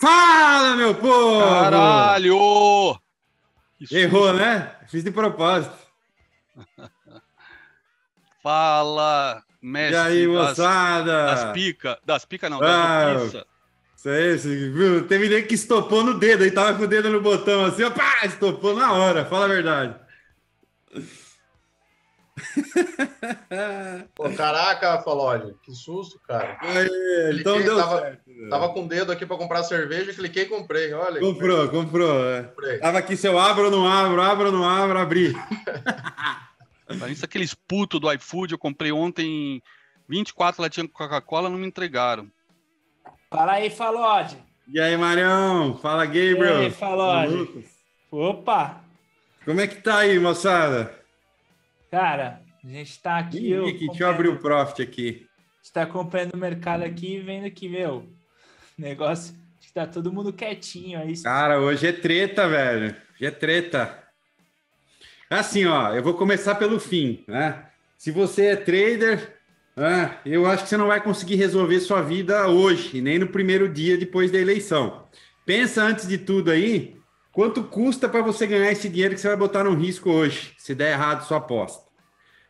Fala, meu povo! Caralho! Errou, né? Fiz de propósito. Fala, mestre. E aí, moçada? Das pica. Das pica não, ah, Isso aí, viu? Teve nem que estopou no dedo, aí tava com o dedo no botão assim, ó, pá, estopou na hora, fala a verdade. Pô, caraca, Falode, que susto, cara. então deu tava, certo. Tava com o dedo aqui para comprar cerveja, cliquei e comprei, olha. Comprou, comprou. É. Comprei. Tava aqui se eu abro ou não abro, abro ou não abro, abri. Isso aqueles putos do iFood, eu comprei ontem 24 latinhas com Coca-Cola, não me entregaram. Fala aí, Falode. E aí, Marião? Fala, Gabriel. E aí, Falode. Opa! Como é que tá aí, moçada? Cara, a gente está aqui. Ih, eu, que deixa eu abrir o profit aqui. está acompanhando o mercado aqui e vendo que, meu, negócio está todo mundo quietinho aí. Cara, hoje é treta, velho. Hoje é treta. Assim, ó, eu vou começar pelo fim, né? Se você é trader, né, eu acho que você não vai conseguir resolver sua vida hoje, nem no primeiro dia depois da eleição. Pensa antes de tudo aí Quanto custa para você ganhar esse dinheiro que você vai botar no risco hoje, se der errado sua aposta?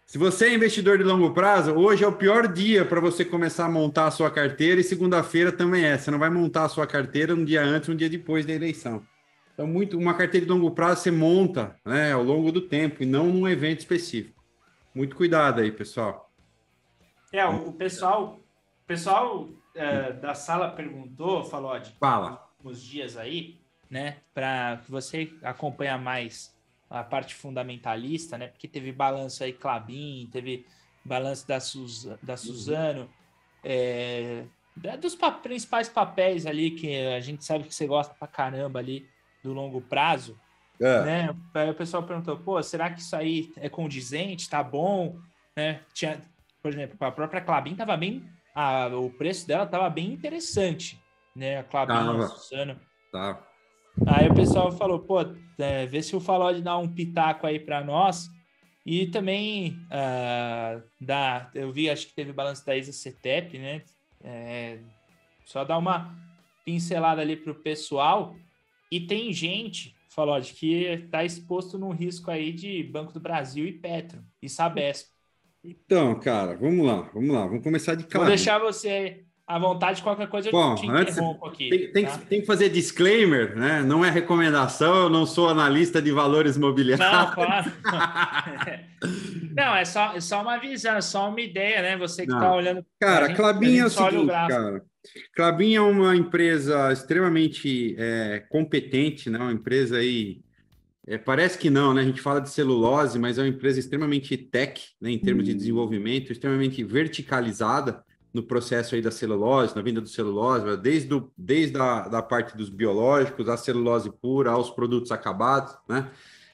Se você é investidor de longo prazo, hoje é o pior dia para você começar a montar a sua carteira e segunda-feira também é. Você não vai montar a sua carteira um dia antes, um dia depois da eleição. Então, muito, uma carteira de longo prazo você monta né, ao longo do tempo e não num evento específico. Muito cuidado aí, pessoal. É, o pessoal, pessoal é, da sala perguntou, falou, de Fala. uns dias aí, né? Para você acompanhar mais a parte fundamentalista, né? Porque teve balanço aí Clabin, teve balanço da, Sus, da uhum. Suzano, uhum. é, dos pa principais papéis ali que a gente sabe que você gosta pra caramba ali do longo prazo, é. né? Aí o pessoal perguntou, pô, será que isso aí é condizente, tá bom, né? Tinha, por exemplo, a própria Clabin tava bem, a, o preço dela tava bem interessante, né? A Clabin, tava. a Suzano. Tá. Aí o pessoal falou, pô, é, vê se o Falod dá um pitaco aí para nós. E também uh, dá, eu vi, acho que teve balanço da Isa CETEP, né? É, só dá uma pincelada ali pro pessoal. E tem gente, Falod, que tá exposto num risco aí de Banco do Brasil e Petro e Sabesp. Então, cara, vamos lá, vamos lá, vamos começar de cara. Vou deixar você à vontade de qualquer coisa, Bom, eu te antes, aqui. Tem, tem, tá? que, tem, que fazer disclaimer, né? Não é recomendação, eu não sou analista de valores imobiliários. Não, claro. não, é só, é só uma visão, é só uma ideia, né? Você que está olhando... Cara, a Clabinha é o seguinte, o cara. Clabin é uma empresa extremamente é, competente, né? Uma empresa aí... É, parece que não, né? A gente fala de celulose, mas é uma empresa extremamente tech, né? Em termos de hum. desenvolvimento, extremamente verticalizada no processo aí da celulose, na venda do celulose, né? desde, do, desde a da parte dos biológicos, a celulose pura, aos produtos acabados, né?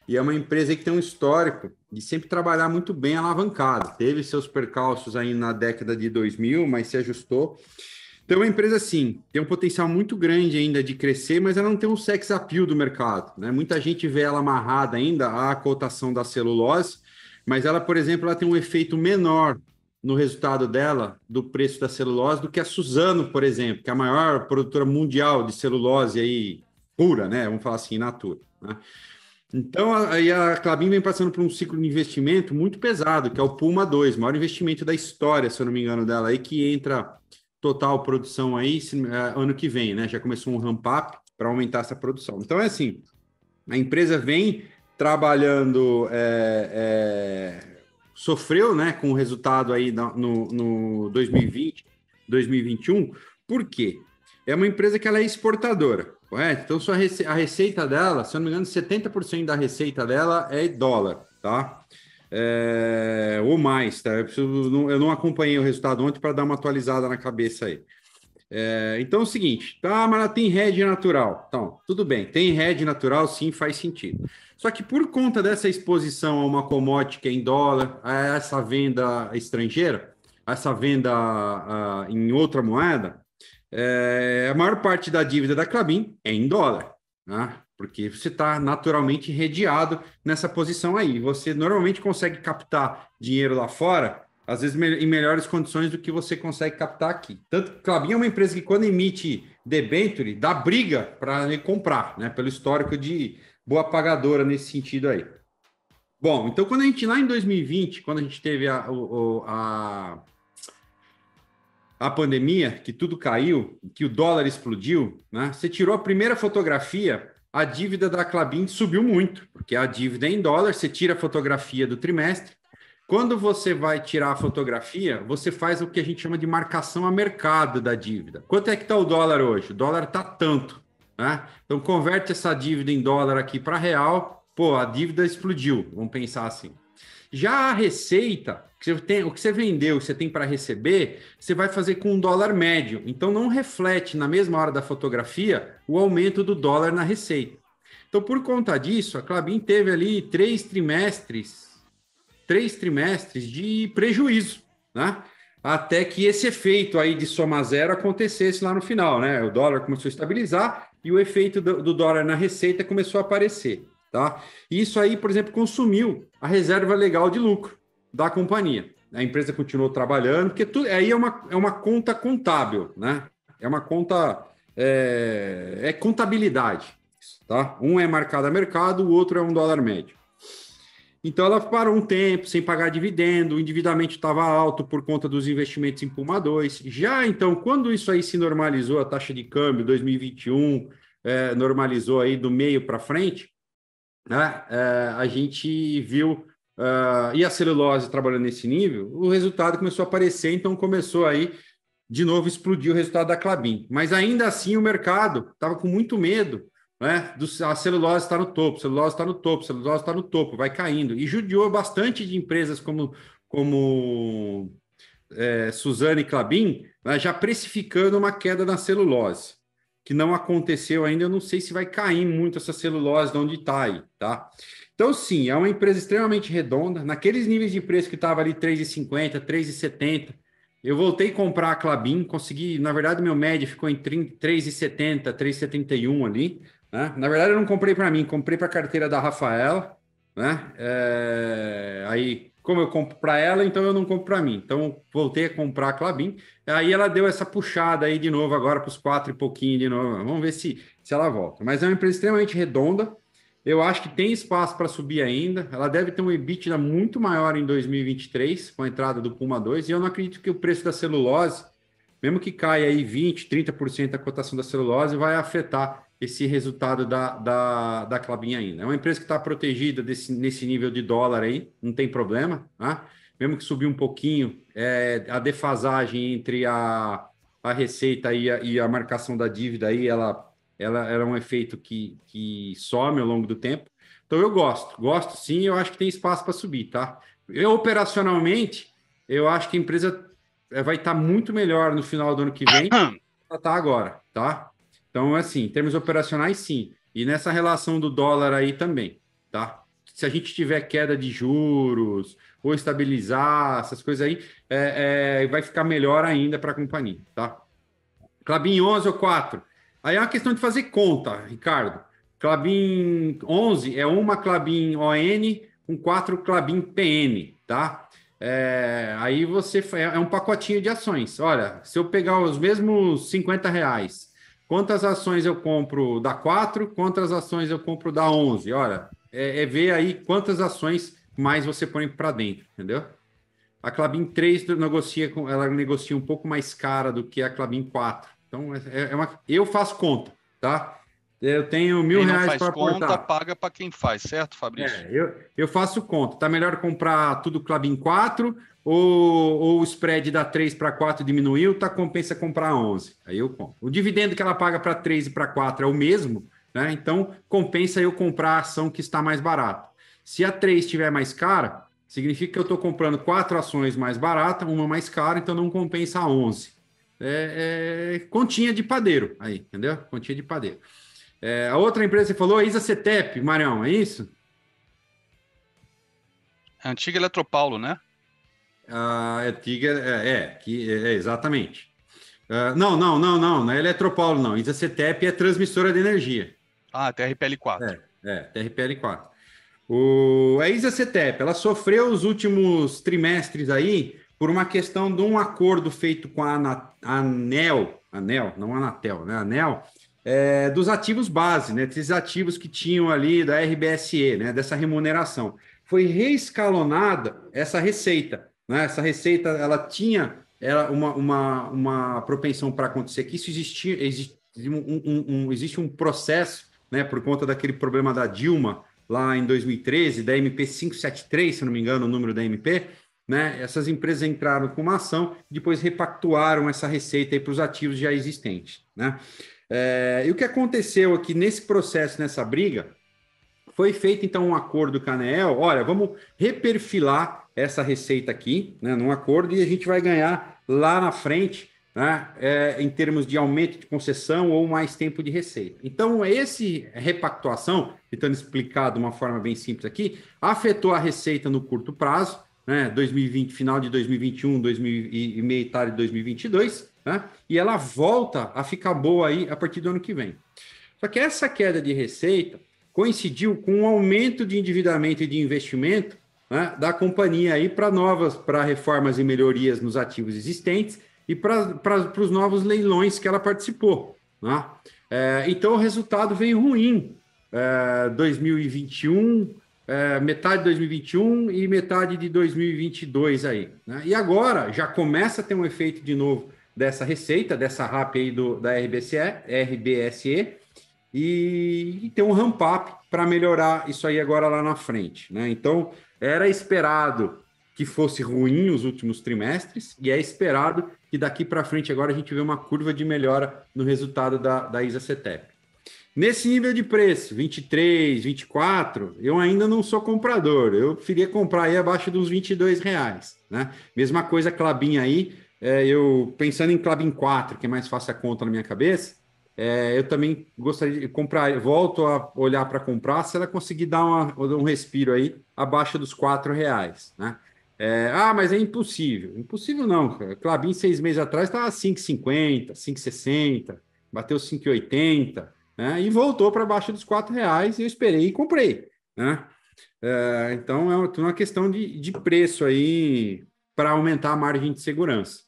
E é uma empresa que tem um histórico de sempre trabalhar muito bem alavancado. Teve seus percalços aí na década de 2000, mas se ajustou. Então, é uma empresa, sim, tem um potencial muito grande ainda de crescer, mas ela não tem um sex appeal do mercado. Né? Muita gente vê ela amarrada ainda à cotação da celulose, mas ela, por exemplo, ela tem um efeito menor no resultado dela do preço da celulose do que a Suzano, por exemplo, que é a maior produtora mundial de celulose aí pura, né? Vamos falar assim, natura. Né? Então, aí a Clabin vem passando por um ciclo de investimento muito pesado, que é o Puma 2, maior investimento da história, se eu não me engano, dela aí, que entra total produção aí é, ano que vem, né? Já começou um ramp up para aumentar essa produção. Então, é assim, a empresa vem trabalhando é, é sofreu né, com o resultado aí no, no 2020, 2021, por quê? É uma empresa que ela é exportadora, correto? Então sua rece a receita dela, se eu não me engano, 70% da receita dela é dólar, tá? É, ou mais, tá? Eu, preciso, não, eu não acompanhei o resultado ontem para dar uma atualizada na cabeça aí. É, então é o seguinte, tá, mas ela tem rede natural. Então, tudo bem, tem rede natural, sim, faz sentido. Só que por conta dessa exposição a uma commodity em dólar, a essa venda estrangeira, a essa venda a, a, em outra moeda, é, a maior parte da dívida da Clabin é em dólar, né? porque você está naturalmente redeado nessa posição aí. Você normalmente consegue captar dinheiro lá fora, às vezes me em melhores condições do que você consegue captar aqui. Tanto que Clabin é uma empresa que, quando emite debenture, dá briga para comprar, né? pelo histórico de boa pagadora nesse sentido aí. Bom, então quando a gente, lá em 2020, quando a gente teve a, a, a pandemia, que tudo caiu, que o dólar explodiu, né? Você tirou a primeira fotografia, a dívida da Clabin subiu muito, porque a dívida é em dólar, você tira a fotografia do trimestre. Quando você vai tirar a fotografia, você faz o que a gente chama de marcação a mercado da dívida. Quanto é que está o dólar hoje? O dólar está tanto. Né? Então, converte essa dívida em dólar aqui para real, pô, a dívida explodiu, vamos pensar assim. Já a receita, que você tem, o que você vendeu, que você tem para receber, você vai fazer com um dólar médio. Então, não reflete na mesma hora da fotografia o aumento do dólar na receita. Então, por conta disso, a Clabin teve ali três trimestres, três trimestres de prejuízo, né? Até que esse efeito aí de soma zero acontecesse lá no final, né? O dólar começou a estabilizar e o efeito do, do dólar na receita começou a aparecer. Tá? Isso aí, por exemplo, consumiu a reserva legal de lucro da companhia. A empresa continuou trabalhando, porque tudo, aí é uma, é uma conta contábil, né? É uma conta. É, é contabilidade. Tá? Um é marcado a mercado, o outro é um dólar médio. Então ela parou um tempo sem pagar dividendo, o endividamento estava alto por conta dos investimentos em Puma 2. Já então, quando isso aí se normalizou, a taxa de câmbio 2021 eh, é, normalizou aí do meio para frente, né, é, a gente viu é, e a celulose trabalhando nesse nível, o resultado começou a aparecer, então começou aí de novo explodir o resultado da Clabin. Mas ainda assim o mercado estava com muito medo né? a celulose está no topo, celulose está no topo, celulose está no topo, vai caindo. E judiou bastante de empresas como, como é, Suzane Clabin, né? já precificando uma queda na celulose, que não aconteceu ainda. Eu não sei se vai cair muito essa celulose de onde está aí, tá? Então, sim, é uma empresa extremamente redonda. Naqueles níveis de preço que estava ali, 3,50, 3,70, eu voltei a comprar a Clabin, consegui, na verdade, meu médio ficou em 3,70, 3,71 ali. Né? Na verdade, eu não comprei para mim, comprei para a carteira da Rafaela. Né? É... Aí, como eu compro para ela, então eu não compro para mim. Então, voltei a comprar a Clabin. Aí ela deu essa puxada aí de novo, agora para os quatro e pouquinho de novo. Vamos ver se, se ela volta. Mas é uma empresa extremamente redonda. Eu acho que tem espaço para subir ainda. Ela deve ter um EBITDA muito maior em 2023, com a entrada do Puma 2. E eu não acredito que o preço da celulose, mesmo que caia aí 20%, 30% a cotação da celulose, vai afetar esse resultado da, da, da Clabin ainda. Né? É uma empresa que está protegida desse, nesse nível de dólar aí, não tem problema, né? mesmo que subir um pouquinho, é, a defasagem entre a, a receita e a, e a marcação da dívida aí, ela, ela, era é um efeito que, que some ao longo do tempo. Então eu gosto, gosto sim, eu acho que tem espaço para subir, tá? Eu operacionalmente, eu acho que a empresa é, vai estar tá muito melhor no final do ano que vem, ela está agora, tá? Então, assim, em termos operacionais, sim. E nessa relação do dólar aí também, tá? Se a gente tiver queda de juros ou estabilizar essas coisas aí, é, é, vai ficar melhor ainda para a companhia, tá? Clabin 11 ou 4. Aí é uma questão de fazer conta, Ricardo. Clabin 11 é uma Clabin ON com quatro Clabin PN, tá? É, aí você é, é um pacotinho de ações. Olha, se eu pegar os mesmos 50 reais quantas ações eu compro da 4, quantas ações eu compro da 11. Olha, é, é ver aí quantas ações mais você põe para dentro, entendeu? A Clabin 3 negocia com, ela negocia um pouco mais cara do que a Clabin 4. Então, é, é uma, eu faço conta, tá? Eu tenho mil quem reais para aportar. conta, paga para quem faz, certo, Fabrício? É, eu, eu faço conta. Tá melhor comprar tudo Clabin 4 ou, ou o spread da 3 para 4 diminuiu, tá compensa comprar 11. Aí eu compro. O dividendo que ela paga para 3 e para 4 é o mesmo, né? Então compensa eu comprar a ação que está mais barata. Se a 3 estiver mais cara, significa que eu estou comprando quatro ações mais barata, uma mais cara, então não compensa a 11. É, é continha de padeiro aí, entendeu? Continha de padeiro. É, a outra empresa que você falou é Isa Cetep, Marião, é isso? A é antiga Eletropaulo, né? A antiga, é, é, que, é exatamente. Uh, não, não, não, não, não é Eletropaulo, não. Isa Cetep é transmissora de energia. Ah, TRPL4. É, é TRPL4. O, a Isa Cetep, ela sofreu os últimos trimestres aí por uma questão de um acordo feito com a Anel, Anel, não Anatel, né? Anel, é, dos ativos base, né? Esses ativos que tinham ali da RBSE, né? Dessa remuneração. Foi reescalonada essa receita, né? Essa receita, ela tinha era uma, uma, uma propensão para acontecer que isso existia, existe um, um, um, existe um processo, né? Por conta daquele problema da Dilma lá em 2013, da MP 573, se não me engano, o número da MP, né? Essas empresas entraram com uma ação, depois repactuaram essa receita para os ativos já existentes, né? É, e o que aconteceu aqui nesse processo, nessa briga, foi feito então um acordo com a Anel. Olha, vamos reperfilar essa receita aqui, né, num acordo, e a gente vai ganhar lá na frente, né, é, em termos de aumento de concessão ou mais tempo de receita. Então, esse repactuação, tentando explicar de uma forma bem simples aqui, afetou a receita no curto prazo, né, 2020, final de 2021, 2000 e, e meia de 2022 né? E ela volta a ficar boa aí a partir do ano que vem. Só que essa queda de receita coincidiu com um aumento de endividamento e de investimento né, da companhia aí para novas, para reformas e melhorias nos ativos existentes e para os novos leilões que ela participou. Né? É, então o resultado veio ruim. É, 2021, é, metade de 2021 e metade de 2022 aí. Né? E agora já começa a ter um efeito de novo dessa receita, dessa RAP aí do, da RBCE, RBSE, e, e ter um ramp up para melhorar isso aí agora lá na frente. Né? Então, era esperado que fosse ruim os últimos trimestres, e é esperado que daqui para frente agora a gente vê uma curva de melhora no resultado da, da ISA CETEP. Nesse nível de preço, 23, 24, eu ainda não sou comprador. Eu queria comprar aí abaixo dos 22 reais, né? Mesma coisa Clabinha aí, é, eu pensando em Clubin 4, que é mais fácil a conta na minha cabeça, é, eu também gostaria de comprar, volto a olhar para comprar se ela conseguir dar uma, um respiro aí abaixo dos quatro reais, né? É, ah, mas é impossível. Impossível não, Clubin seis meses atrás estava 5,50, 5,60, bateu 5,80, né? E voltou para baixo dos quatro reais e eu esperei e comprei, né? É, então é uma, uma questão de, de preço aí para aumentar a margem de segurança.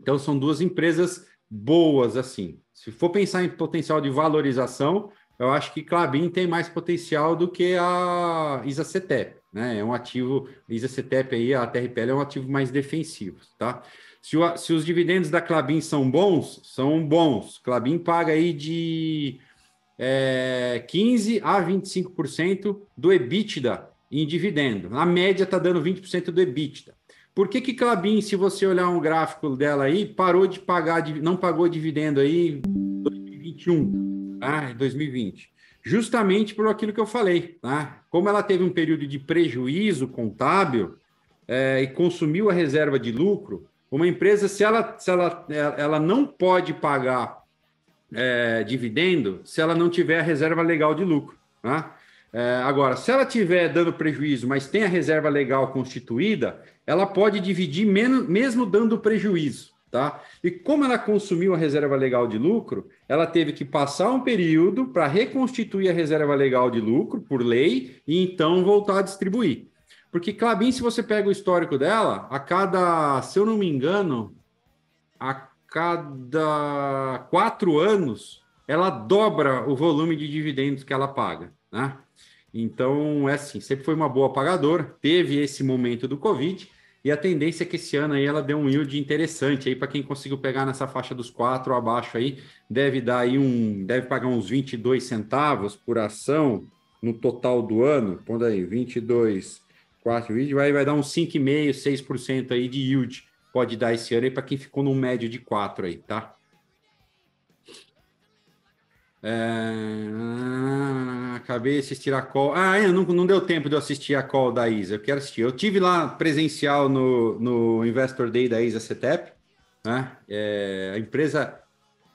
Então, são duas empresas boas, assim. Se for pensar em potencial de valorização, eu acho que Clabin tem mais potencial do que a Isacetep, né? É um ativo, Isacetep aí, a TRPL é um ativo mais defensivo, tá? Se, o, se os dividendos da Clabin são bons, são bons. Clabin paga aí de é, 15 a 25% do EBITDA em dividendo. Na média está dando 20% do EBITDA. Por que que Clabin, se você olhar um gráfico dela aí, parou de pagar, não pagou dividendo aí em 2021, tá? 2020? Justamente por aquilo que eu falei, tá? Como ela teve um período de prejuízo contábil é, e consumiu a reserva de lucro, uma empresa, se ela, se ela, ela não pode pagar é, dividendo, se ela não tiver a reserva legal de lucro, tá? É, agora, se ela tiver dando prejuízo, mas tem a reserva legal constituída, ela pode dividir menos, mesmo dando prejuízo. Tá? E como ela consumiu a reserva legal de lucro, ela teve que passar um período para reconstituir a reserva legal de lucro por lei e então voltar a distribuir. Porque Clabin, se você pega o histórico dela, a cada, se eu não me engano, a cada quatro anos, ela dobra o volume de dividendos que ela paga. Né? Então, é assim, sempre foi uma boa pagadora, teve esse momento do Covid, e a tendência é que esse ano aí ela deu um yield interessante aí para quem conseguiu pegar nessa faixa dos quatro abaixo aí, deve dar aí um, deve pagar uns 22 centavos por ação no total do ano, Quando aí 22, 4 yield, vai, vai dar uns 5,5, 6% aí de yield, pode dar esse ano aí para quem ficou no médio de quatro aí, tá? É... Acabei de assistir a call. Ah, eu é, não, não deu tempo de eu assistir a call da Isa. Eu quero assistir. Eu tive lá presencial no, no Investor Day da Isa CETEP. Né? É, a empresa,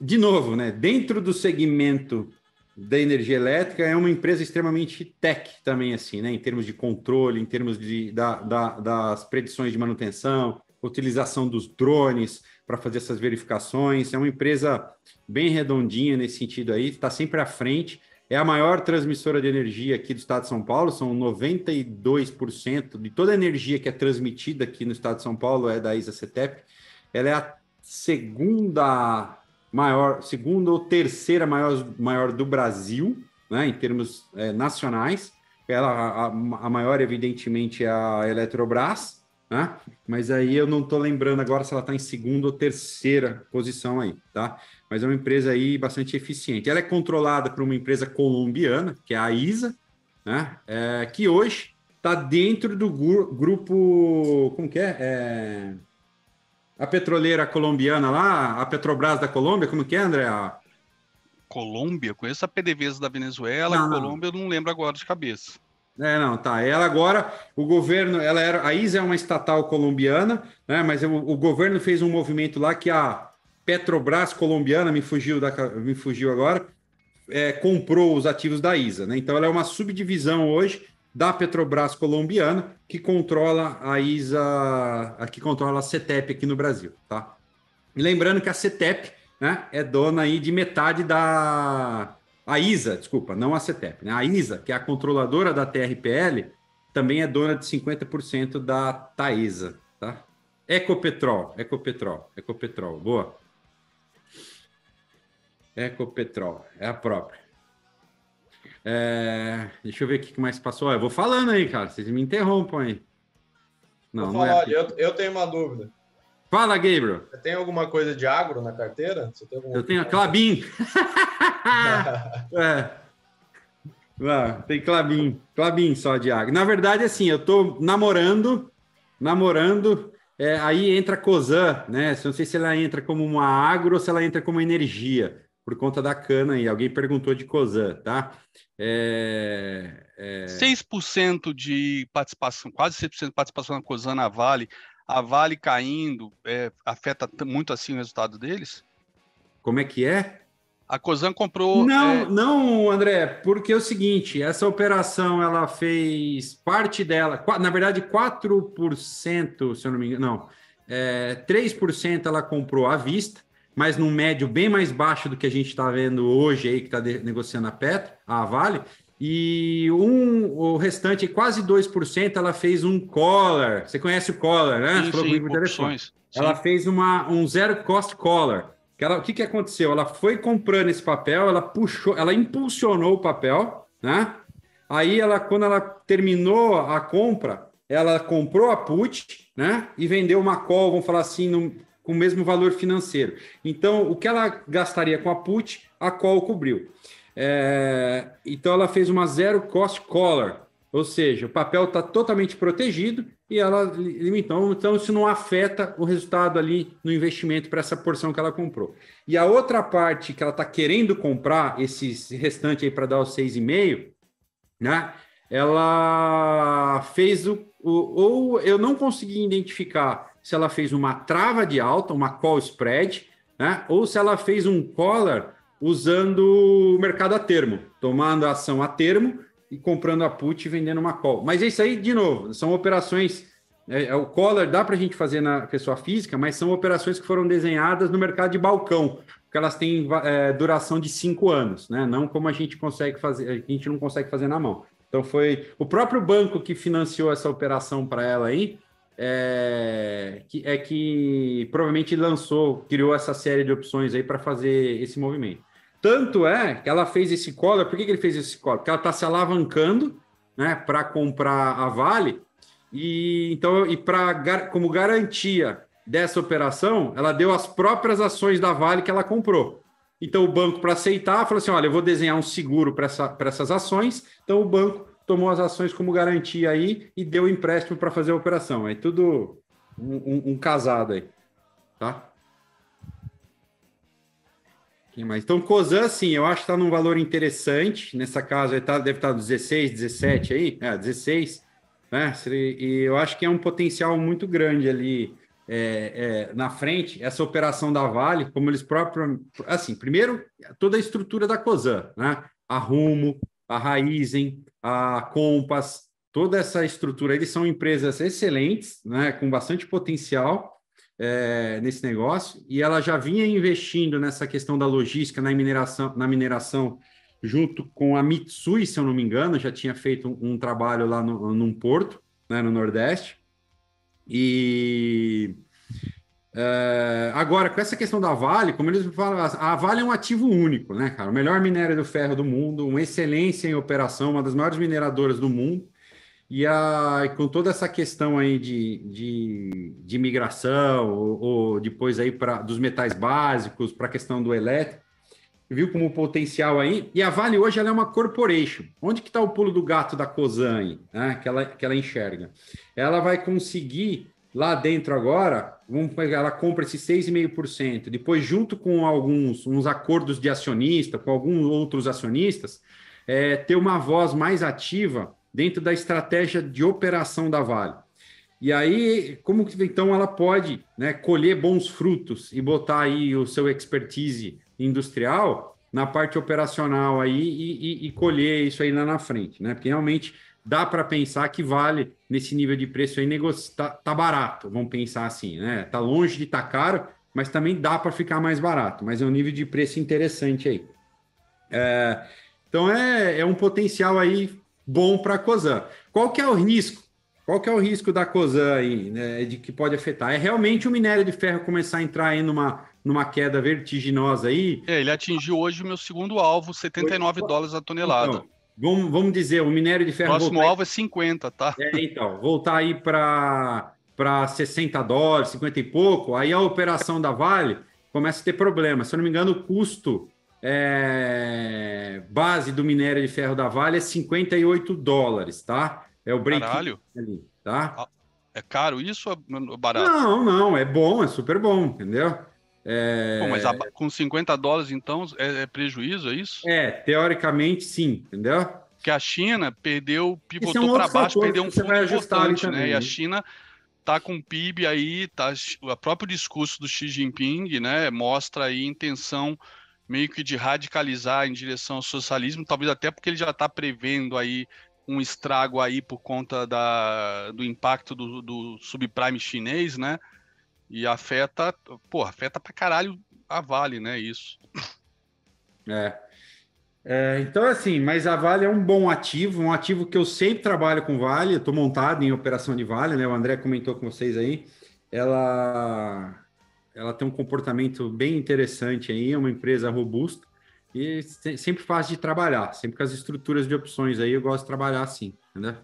de novo, né? dentro do segmento da energia elétrica, é uma empresa extremamente tech também, assim, né? em termos de controle, em termos de, da, da, das predições de manutenção, utilização dos drones, para fazer essas verificações. É uma empresa bem redondinha nesse sentido aí, está sempre à frente. É a maior transmissora de energia aqui do estado de São Paulo, são 92% de toda a energia que é transmitida aqui no estado de São Paulo é da ISA CETEP. Ela é a segunda maior, segunda ou terceira maior, maior do Brasil, né, em termos é, nacionais. Ela, a, a maior, evidentemente, é a Eletrobras, né? Mas aí eu não estou lembrando agora se ela está em segunda ou terceira posição aí, tá? Mas é uma empresa aí bastante eficiente. Ela é controlada por uma empresa colombiana, que é a ISA, né? É, que hoje está dentro do gru grupo, como que é? é? A petroleira colombiana lá, a Petrobras da Colômbia, como que é, André? Colômbia? Conheço a PDVSA da Venezuela, não, Colômbia eu não lembro agora de cabeça. É, não, tá. Ela agora, o governo, ela era, a ISA é uma estatal colombiana, né? Mas o, o governo fez um movimento lá que a Petrobras colombiana me fugiu da, me fugiu agora, é, comprou os ativos da ISA, né? Então ela é uma subdivisão hoje da Petrobras colombiana que controla a ISA, que controla a CETEP aqui no Brasil, tá? E lembrando que a CETEP, né, é dona aí de metade da a ISA, desculpa, não a CETEP, né? A ISA, que é a controladora da TRPL, também é dona de 50% da Taesa, tá? Ecopetrol, Ecopetrol, Ecopetrol, boa. Ecopetrol, é a própria. É, deixa eu ver o que mais passou. Eu vou falando aí, cara. Vocês me interrompam aí. Não, não é falar, é eu, eu, tenho uma dúvida. Fala, Gabriel. Você tem alguma coisa de agro na carteira? Eu tenho a Clabin. é. Ah, tem Clabin, Clabin só de agro. Na verdade, assim, eu estou namorando, namorando, é, aí entra a COSAN, né? Eu não sei se ela entra como uma agro ou se ela entra como energia, por conta da cana aí. Alguém perguntou de Cozan tá? É, é... 6% de participação, quase 6% de participação na Cozan na Vale a Vale caindo é, afeta muito assim o resultado deles? Como é que é? A Cosan comprou. Não, é... não, André, porque é o seguinte: essa operação ela fez parte dela, na verdade, 4%, se eu não me engano, não, é, 3% ela comprou à vista, mas num médio bem mais baixo do que a gente está vendo hoje aí, que está negociando a Petro, a Vale, e um, o restante, quase 2%, ela fez um collar. Você conhece o collar, né? Sim, sim, telefone. Sim. Ela fez uma, um zero cost collar. Que ela, o que, que aconteceu? Ela foi comprando esse papel, ela puxou, ela impulsionou o papel, né? Aí ela, quando ela terminou a compra, ela comprou a put, né? E vendeu uma call, vamos falar assim, no, com o mesmo valor financeiro. Então, o que ela gastaria com a put, a call cobriu. É, então ela fez uma zero cost collar, ou seja, o papel está totalmente protegido e ela então, então isso não afeta o resultado ali no investimento para essa porção que ela comprou. E a outra parte que ela está querendo comprar, esse restante aí para dar os 6,5, né? Ela fez o, o ou eu não consegui identificar se ela fez uma trava de alta, uma call spread, né? Ou se ela fez um collar usando o mercado a termo, tomando a ação a termo e comprando a put e vendendo uma call. Mas é isso aí, de novo, são operações. É, é o collar dá para a gente fazer na pessoa física, mas são operações que foram desenhadas no mercado de balcão, porque elas têm é, duração de cinco anos, né? Não como a gente consegue fazer, a gente não consegue fazer na mão. Então foi o próprio banco que financiou essa operação para ela aí é que, é que provavelmente lançou, criou essa série de opções aí para fazer esse movimento. Tanto é que ela fez esse collar. Por que, que ele fez esse collar? Porque ela está se alavancando né, para comprar a Vale. E então, e pra, como garantia dessa operação, ela deu as próprias ações da Vale que ela comprou. Então, o banco, para aceitar, falou assim: olha, eu vou desenhar um seguro para essa, essas ações. Então, o banco tomou as ações como garantia aí e deu empréstimo para fazer a operação. É tudo um, um, um, casado aí, tá? Quem mais? Então, Cozan, sim, eu acho que está num valor interessante. Nessa casa, tá, deve estar 16, 17 aí, é, 16, né? E eu acho que é um potencial muito grande ali é, é, na frente. Essa operação da Vale, como eles próprios. Assim, primeiro, toda a estrutura da Cozan, né? A Rumo, a Raizen, a Compass, toda essa estrutura, eles são empresas excelentes, né, com bastante potencial é, nesse negócio, e ela já vinha investindo nessa questão da logística, na mineração, na mineração junto com a Mitsui, se eu não me engano, já tinha feito um, um trabalho lá no, num porto, né, no Nordeste, e é, agora, com essa questão da Vale, como eles falam, a Vale é um ativo único, né, cara? O melhor minério do ferro do mundo, uma excelência em operação, uma das maiores mineradoras do mundo. E, a, e com toda essa questão aí de, de, de migração, ou, ou, depois aí pra, dos metais básicos, para a questão do elétrico, viu como potencial aí. E a Vale hoje ela é uma corporation. Onde que está o pulo do gato da Cozan, né? Que ela, que ela enxerga. Ela vai conseguir Lá dentro agora, vamos pegar, ela compra esses 6,5%. Depois, junto com alguns uns acordos de acionista, com alguns outros acionistas, é, ter uma voz mais ativa dentro da estratégia de operação da Vale. E aí, como que então ela pode né, colher bons frutos e botar aí o seu expertise industrial na parte operacional aí e, e, e colher isso aí lá na frente, né? Porque realmente dá para pensar que vale nesse nível de preço aí, negócio tá, tá barato, vamos pensar assim, né? Tá longe de estar tá caro, mas também dá para ficar mais barato, mas é um nível de preço interessante aí. É, então é, é um potencial aí bom para a COSAN. Qual que é o risco? Qual que é o risco da COSAN aí, né, de que pode afetar? É realmente o minério de ferro começar a entrar aí numa, numa queda vertiginosa aí? É, ele atingiu hoje o meu segundo alvo, 79 dólares a tonelada. Então, Vamos, vamos dizer, o minério de ferro. Próximo alvo é 50, tá? É, então, voltar aí para 60 dólares, 50 e pouco, aí a operação da Vale começa a ter problema. Se eu não me engano, o custo é, base do minério de ferro da Vale é 58 dólares, tá? É o break ali, tá? Ah, é caro isso ou é barato? Não, não, é bom, é super bom, entendeu? É... Pô, mas a, com 50 dólares, então, é, é, prejuízo, é isso? É, teoricamente sim, entendeu? Que a China perdeu, é pivotou é um para baixo, perdeu um fundo importante, né? E a né? China tá com o PIB aí, tá, o próprio discurso do Xi Jinping, né, mostra aí intenção meio que de radicalizar em direção ao socialismo, talvez até porque ele já está prevendo aí um estrago aí por conta da, do impacto do, do subprime chinês, né? E afeta, tá, pô, afeta tá pra caralho a Vale, né? Isso. É. é. então, assim, mas a Vale é um bom ativo, um ativo que eu sempre trabalho com Vale, estou montado em operação de Vale, né? O André comentou com vocês aí. Ela, ela tem um comportamento bem interessante aí, é uma empresa robusta e sempre fácil de trabalhar, sempre com as estruturas de opções aí eu gosto de trabalhar assim, entendeu?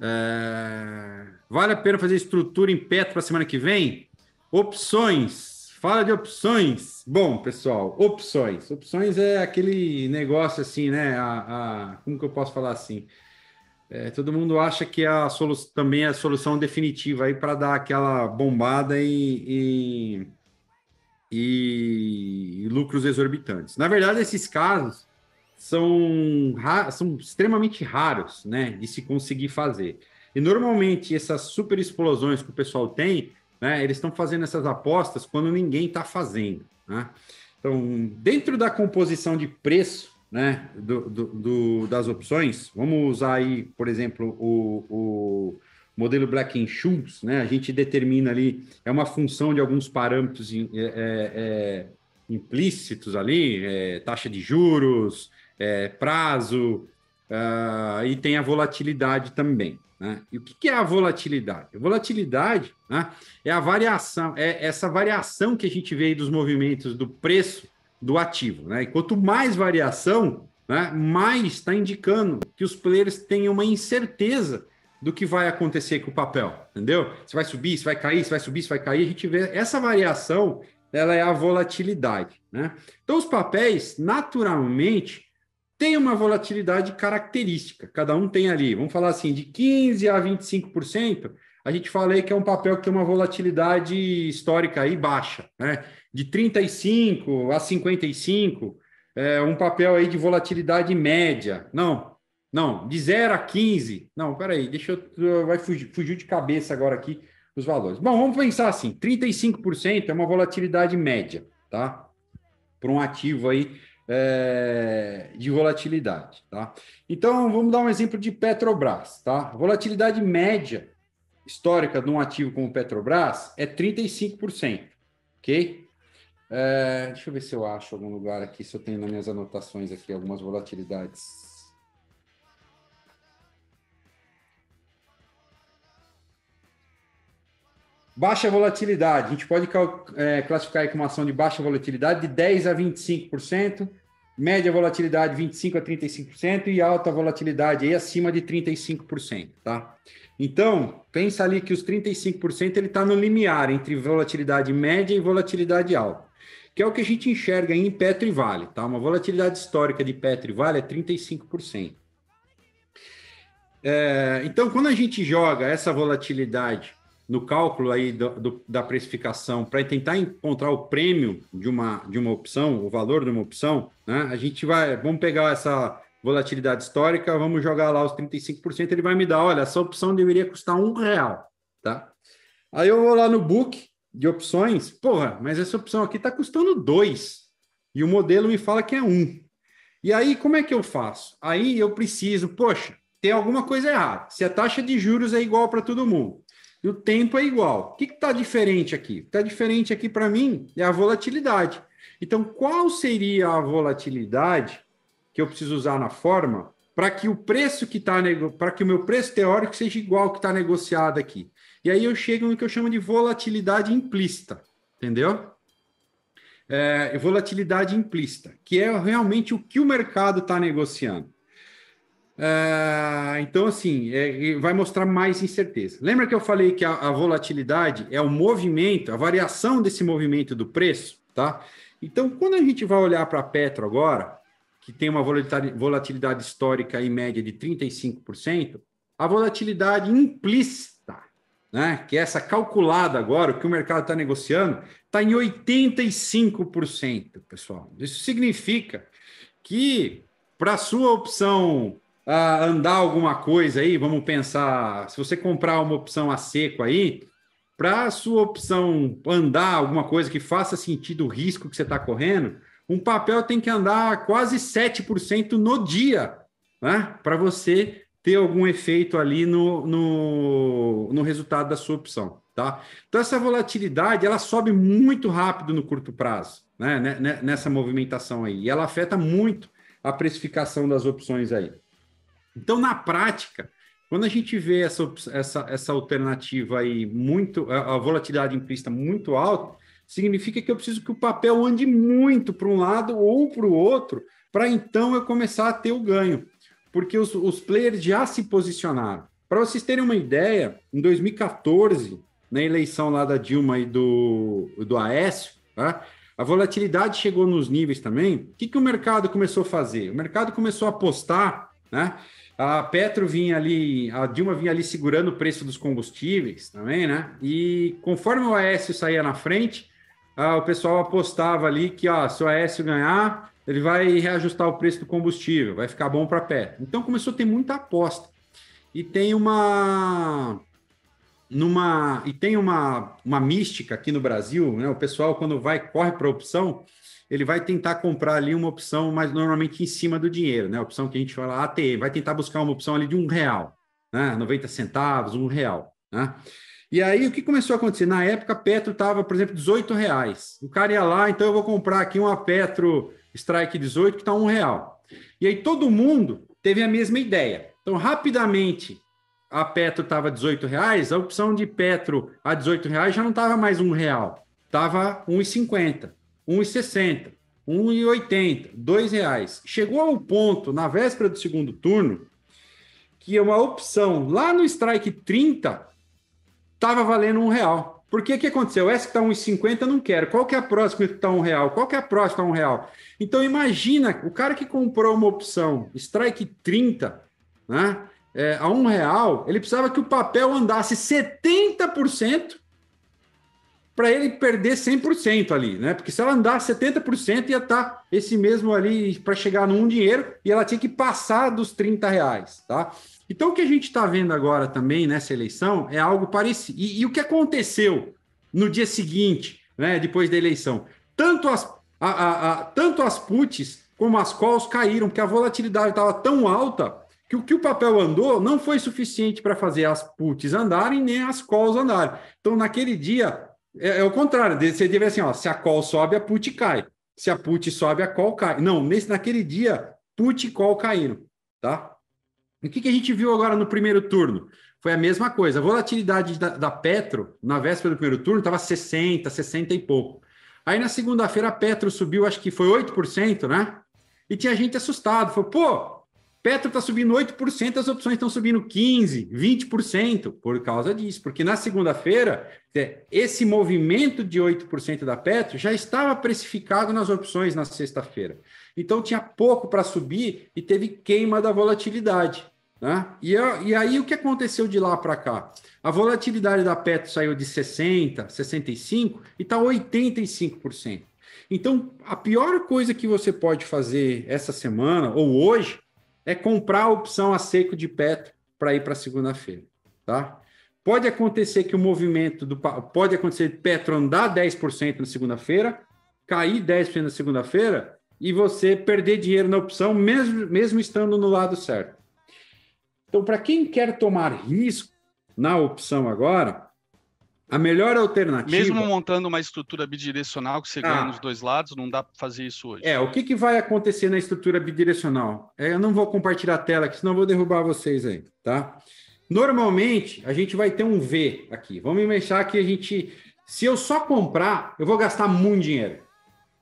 É... Vale a pena fazer estrutura em pé para a semana que vem? Opções. Fala de opções. Bom, pessoal, opções. Opções é aquele negócio assim, né? A, a... Como que eu posso falar assim? É, todo mundo acha que é a solução também é a solução definitiva aí para dar aquela bombada em e lucros exorbitantes. Na verdade, esses casos são, são extremamente raros né, de se conseguir fazer. E normalmente essas super explosões que o pessoal tem, né, eles estão fazendo essas apostas quando ninguém está fazendo. Né? Então, dentro da composição de preço né, do, do, do, das opções, vamos usar aí, por exemplo, o, o modelo Black and Schultz, né? A gente determina ali, é uma função de alguns parâmetros é, é, é implícitos ali, é, taxa de juros, é, prazo, uh, e tem a volatilidade também. Né? E o que, que, é a volatilidade? A volatilidade né, é a variação, é essa variação que a gente vê dos movimentos do preço do ativo. Né? E quanto mais variação, né, mais está indicando que os players têm uma incerteza do que vai acontecer com o papel, entendeu? Se vai subir, se vai cair, se vai subir, se vai cair. A gente vê essa variação, ela é a volatilidade. Né? Então, os papéis, naturalmente, tem uma volatilidade característica. Cada um tem ali, vamos falar assim, de 15 a 25%, a gente fala aí que é um papel que tem uma volatilidade histórica aí baixa, né? De 35 a 55, é um papel aí de volatilidade média. Não, não, de 0 a 15. Não, peraí, deixa eu vai fugir, fugiu de cabeça agora aqui os valores. Bom, vamos pensar assim, 35% é uma volatilidade média, tá? Para um ativo aí é, de volatilidade. Tá? Então, vamos dar um exemplo de Petrobras. Tá? A volatilidade média histórica de um ativo como Petrobras é 35%. Ok? É, deixa eu ver se eu acho algum lugar aqui, se eu tenho nas minhas anotações aqui algumas volatilidades. Baixa volatilidade, a gente pode é, classificar como ação de baixa volatilidade de 10 a 25%, média volatilidade 25 a 35% e alta volatilidade aí acima de 35%, tá? Então, pensa ali que os 35% ele está no limiar entre volatilidade média e volatilidade alta, que é o que a gente enxerga em Petro e Vale, tá? Uma volatilidade histórica de Petro e Vale é 35%. É, então, quando a gente joga essa volatilidade no cálculo aí do, do, da precificação para tentar encontrar o prêmio de uma, de uma opção, o valor de uma opção, né? a gente vai, vamos pegar essa volatilidade histórica, vamos jogar lá os 35%, ele vai me dar, olha, essa opção deveria custar um real, tá? Aí eu vou lá no book de opções, porra, mas essa opção aqui está custando dois e o modelo me fala que é um. E aí, como é que eu faço? Aí eu preciso, poxa, tem alguma coisa errada. Se a taxa de juros é igual para todo mundo, e o tempo é igual. O que está diferente aqui? Está diferente aqui para mim é a volatilidade. Então, qual seria a volatilidade que eu preciso usar na forma para que o preço que está para que o meu preço teórico seja igual ao que está negociado aqui? E aí eu chego no que eu chamo de volatilidade implícita, entendeu? É, volatilidade implícita, que é realmente o que o mercado está negociando. Ah, então, assim, é, vai mostrar mais incerteza. Lembra que eu falei que a, a, volatilidade é o movimento, a variação desse movimento do preço, tá? Então, quando a gente vai olhar para a Petro agora, que tem uma volatilidade histórica em média de 35%, a volatilidade implícita, né, que é essa calculada agora, o que o mercado está negociando, está em 85%, pessoal. Isso significa que, para a sua opção uh, andar alguma coisa aí, vamos pensar, se você comprar uma opção a seco aí, para a sua opção andar alguma coisa que faça sentido o risco que você está correndo, um papel tem que andar quase 7% no dia, né? Para você ter algum efeito ali no, no, no, resultado da sua opção, tá? Então, essa volatilidade, ela sobe muito rápido no curto prazo, né? né? né? Nessa movimentação aí. E ela afeta muito a precificação das opções aí. Então, na prática, quando a gente vê essa, essa, essa alternativa aí muito, a, a volatilidade implícita muito alta, significa que eu preciso que o papel ande muito para um lado ou para o outro, para então eu começar a ter o ganho, porque os, os players já se posicionaram. Para vocês terem uma ideia, em 2014, na eleição lá da Dilma e do, do Aécio, tá? a volatilidade chegou nos níveis também. O que, que o mercado começou a fazer? O mercado começou a apostar né, a Petro vinha ali, a Dilma vinha ali segurando o preço dos combustíveis também, né? E conforme o Aécio saía na frente, ah, o pessoal apostava ali que ó, se o Aécio ganhar, ele vai reajustar o preço do combustível, vai ficar bom para a Petro. Então começou a ter muita aposta. E tem uma numa e tem uma, uma mística aqui no Brasil, né? O pessoal quando vai corre para a opção, ele vai tentar comprar ali uma opção, mas normalmente em cima do dinheiro, né? A opção que a gente fala ATM, vai tentar buscar uma opção ali de um real, né? 90 centavos, um real, né? E aí o que começou a acontecer? Na época, Petro estava, por exemplo, 18 reais. O cara ia lá, então eu vou comprar aqui uma Petro Strike 18 que está um real. E aí todo mundo teve a mesma ideia. Então, rapidamente, a Petro estava 18 reais, a opção de Petro a 18 reais já não estava mais um real, estava 1,50. 1,60, 1,80, 2 reais. Chegou ao ponto, na véspera do segundo turno, que é uma opção lá no strike 30 estava valendo um real. Por que que aconteceu? Essa que está 1,50 não quero. Qual que é a próxima que está um real? Qual que é a próxima que tá um real? Então imagina, o cara que comprou uma opção strike 30, né? É, a um real, ele precisava que o papel andasse 70% para ele perder 100% ali, né? Porque se ela andar 70%, ia estar tá esse mesmo ali para chegar num dinheiro e ela tinha que passar dos 30 reais, tá? Então, o que a gente está vendo agora também nessa eleição é algo parecido. E, e, o que aconteceu no dia seguinte, né, depois da eleição? Tanto as, a, a, a tanto as puts como as calls caíram, porque a volatilidade estava tão alta que o que o papel andou não foi suficiente para fazer as puts andarem nem as calls andarem. Então, naquele dia, é, é o contrário. Você teve assim, ó, se a call sobe, a put cai. Se a put sobe, a call cai. Não, nesse, naquele dia, put e call caindo, tá? O que, que a gente viu agora no primeiro turno? Foi a mesma coisa. A volatilidade da, da Petro, na véspera do primeiro turno, estava 60, 60 e pouco. Aí na segunda-feira a Petro subiu, acho que foi 8%, né? E tinha gente assustado. Falou, pô, Petro está subindo 8%, as opções estão subindo 15%, 20% por causa disso. Porque na segunda-feira, é, esse movimento de 8% da Petro já estava precificado nas opções na sexta-feira. Então tinha pouco para subir e teve queima da volatilidade. Né? E, e aí o que aconteceu de lá para cá? A volatilidade da Petro saiu de 60%, 65% e está 85%. Então, a pior coisa que você pode fazer essa semana ou hoje é comprar a opção a seco de Petro para ir para segunda-feira, tá? Pode acontecer que o movimento do pode acontecer Petro andar 10% na segunda-feira, cair 10% na segunda-feira e você perder dinheiro na opção mesmo mesmo estando no lado certo. Então, para quem quer tomar risco na opção agora, a melhor alternativa. Mesmo montando uma estrutura bidirecional que você ah, ganha nos dois lados, não dá para fazer isso hoje. É, o que, que vai acontecer na estrutura bidirecional? É, eu não vou compartilhar a tela aqui, senão vou derrubar vocês aí, tá? Normalmente, a gente vai ter um V aqui. Vamos imaginar que a gente. Se eu só comprar, eu vou gastar muito dinheiro.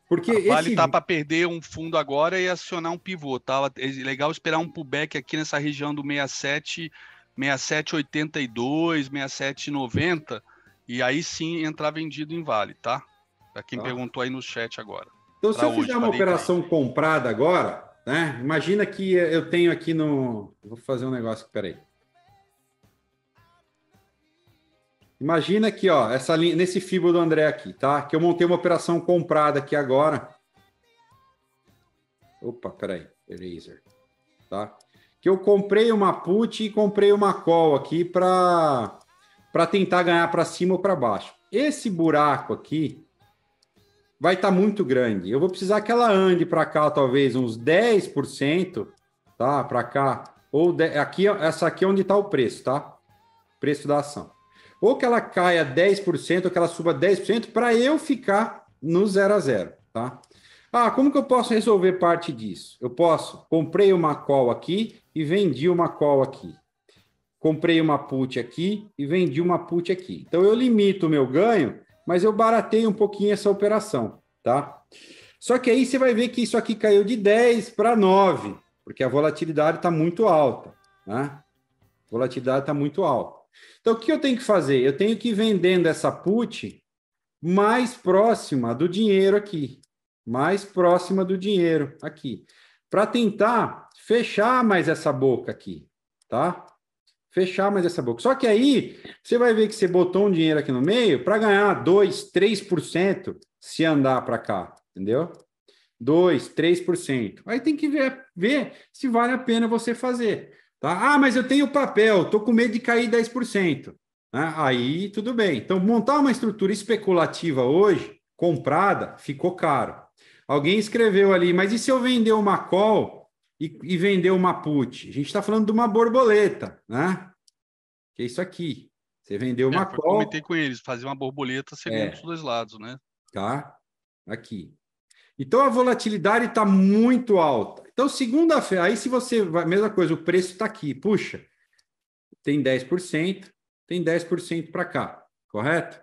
Porque a ah, Vale esse... tá para perder um fundo agora e acionar um pivô, tá? É legal esperar um pullback aqui nessa região do 67, 6782, 6790 e aí sim entrar vendido em vale, tá? Para quem tá. perguntou aí no chat agora. Então, se eu fizer uma operação aí. comprada agora, né? Imagina que eu tenho aqui no. Vou fazer um negócio aqui, peraí. Imagina aqui, ó, essa linha, nesse fibro do André aqui, tá? Que eu montei uma operação comprada aqui agora. Opa, peraí, eraser, tá? Que eu comprei uma put e comprei uma call aqui para para tentar ganhar para cima ou para baixo. Esse buraco aqui vai estar tá muito grande. Eu vou precisar que ela ande para cá talvez uns 10%, tá? Para cá ou de... aqui, essa aqui é onde está o preço, tá? Preço da ação. Ou que ela caia 10% ou que ela suba 10% para eu ficar no zero a zero, tá? Ah, como que eu posso resolver parte disso? Eu posso, comprei uma call aqui e vendi uma call aqui comprei uma put aqui e vendi uma put aqui. Então eu limito o meu ganho, mas eu baratei um pouquinho essa operação, tá? Só que aí você vai ver que isso aqui caiu de 10 para 9, porque a volatilidade está muito alta, né? A volatilidade está muito alta. Então o que eu tenho que fazer? Eu tenho que ir vendendo essa put mais próxima do dinheiro aqui, mais próxima do dinheiro aqui, para tentar fechar mais essa boca aqui, tá? fechar mais essa boca. Só que aí você vai ver que você botou um dinheiro aqui no meio para ganhar 2, 3% se andar para cá, entendeu? 2, 3%. Aí tem que ver, ver se vale a pena você fazer. Tá? Ah, mas eu tenho papel, tô com medo de cair 10%. Né? Aí tudo bem. Então, montar uma estrutura especulativa hoje, comprada, ficou caro. Alguém escreveu ali, mas e se eu vender uma call e, e vendeu o Mapuche? A gente está falando de uma borboleta, né? Que é isso aqui. Você vendeu é, uma é, call. Eu comentei com eles, fazer uma borboleta segundo é. os dois lados, né? Tá? Aqui. Então a volatilidade está muito alta. Então, segunda-feira, aí se você vai, mesma coisa, o preço está aqui, puxa, tem 10%, tem 10% para cá, correto?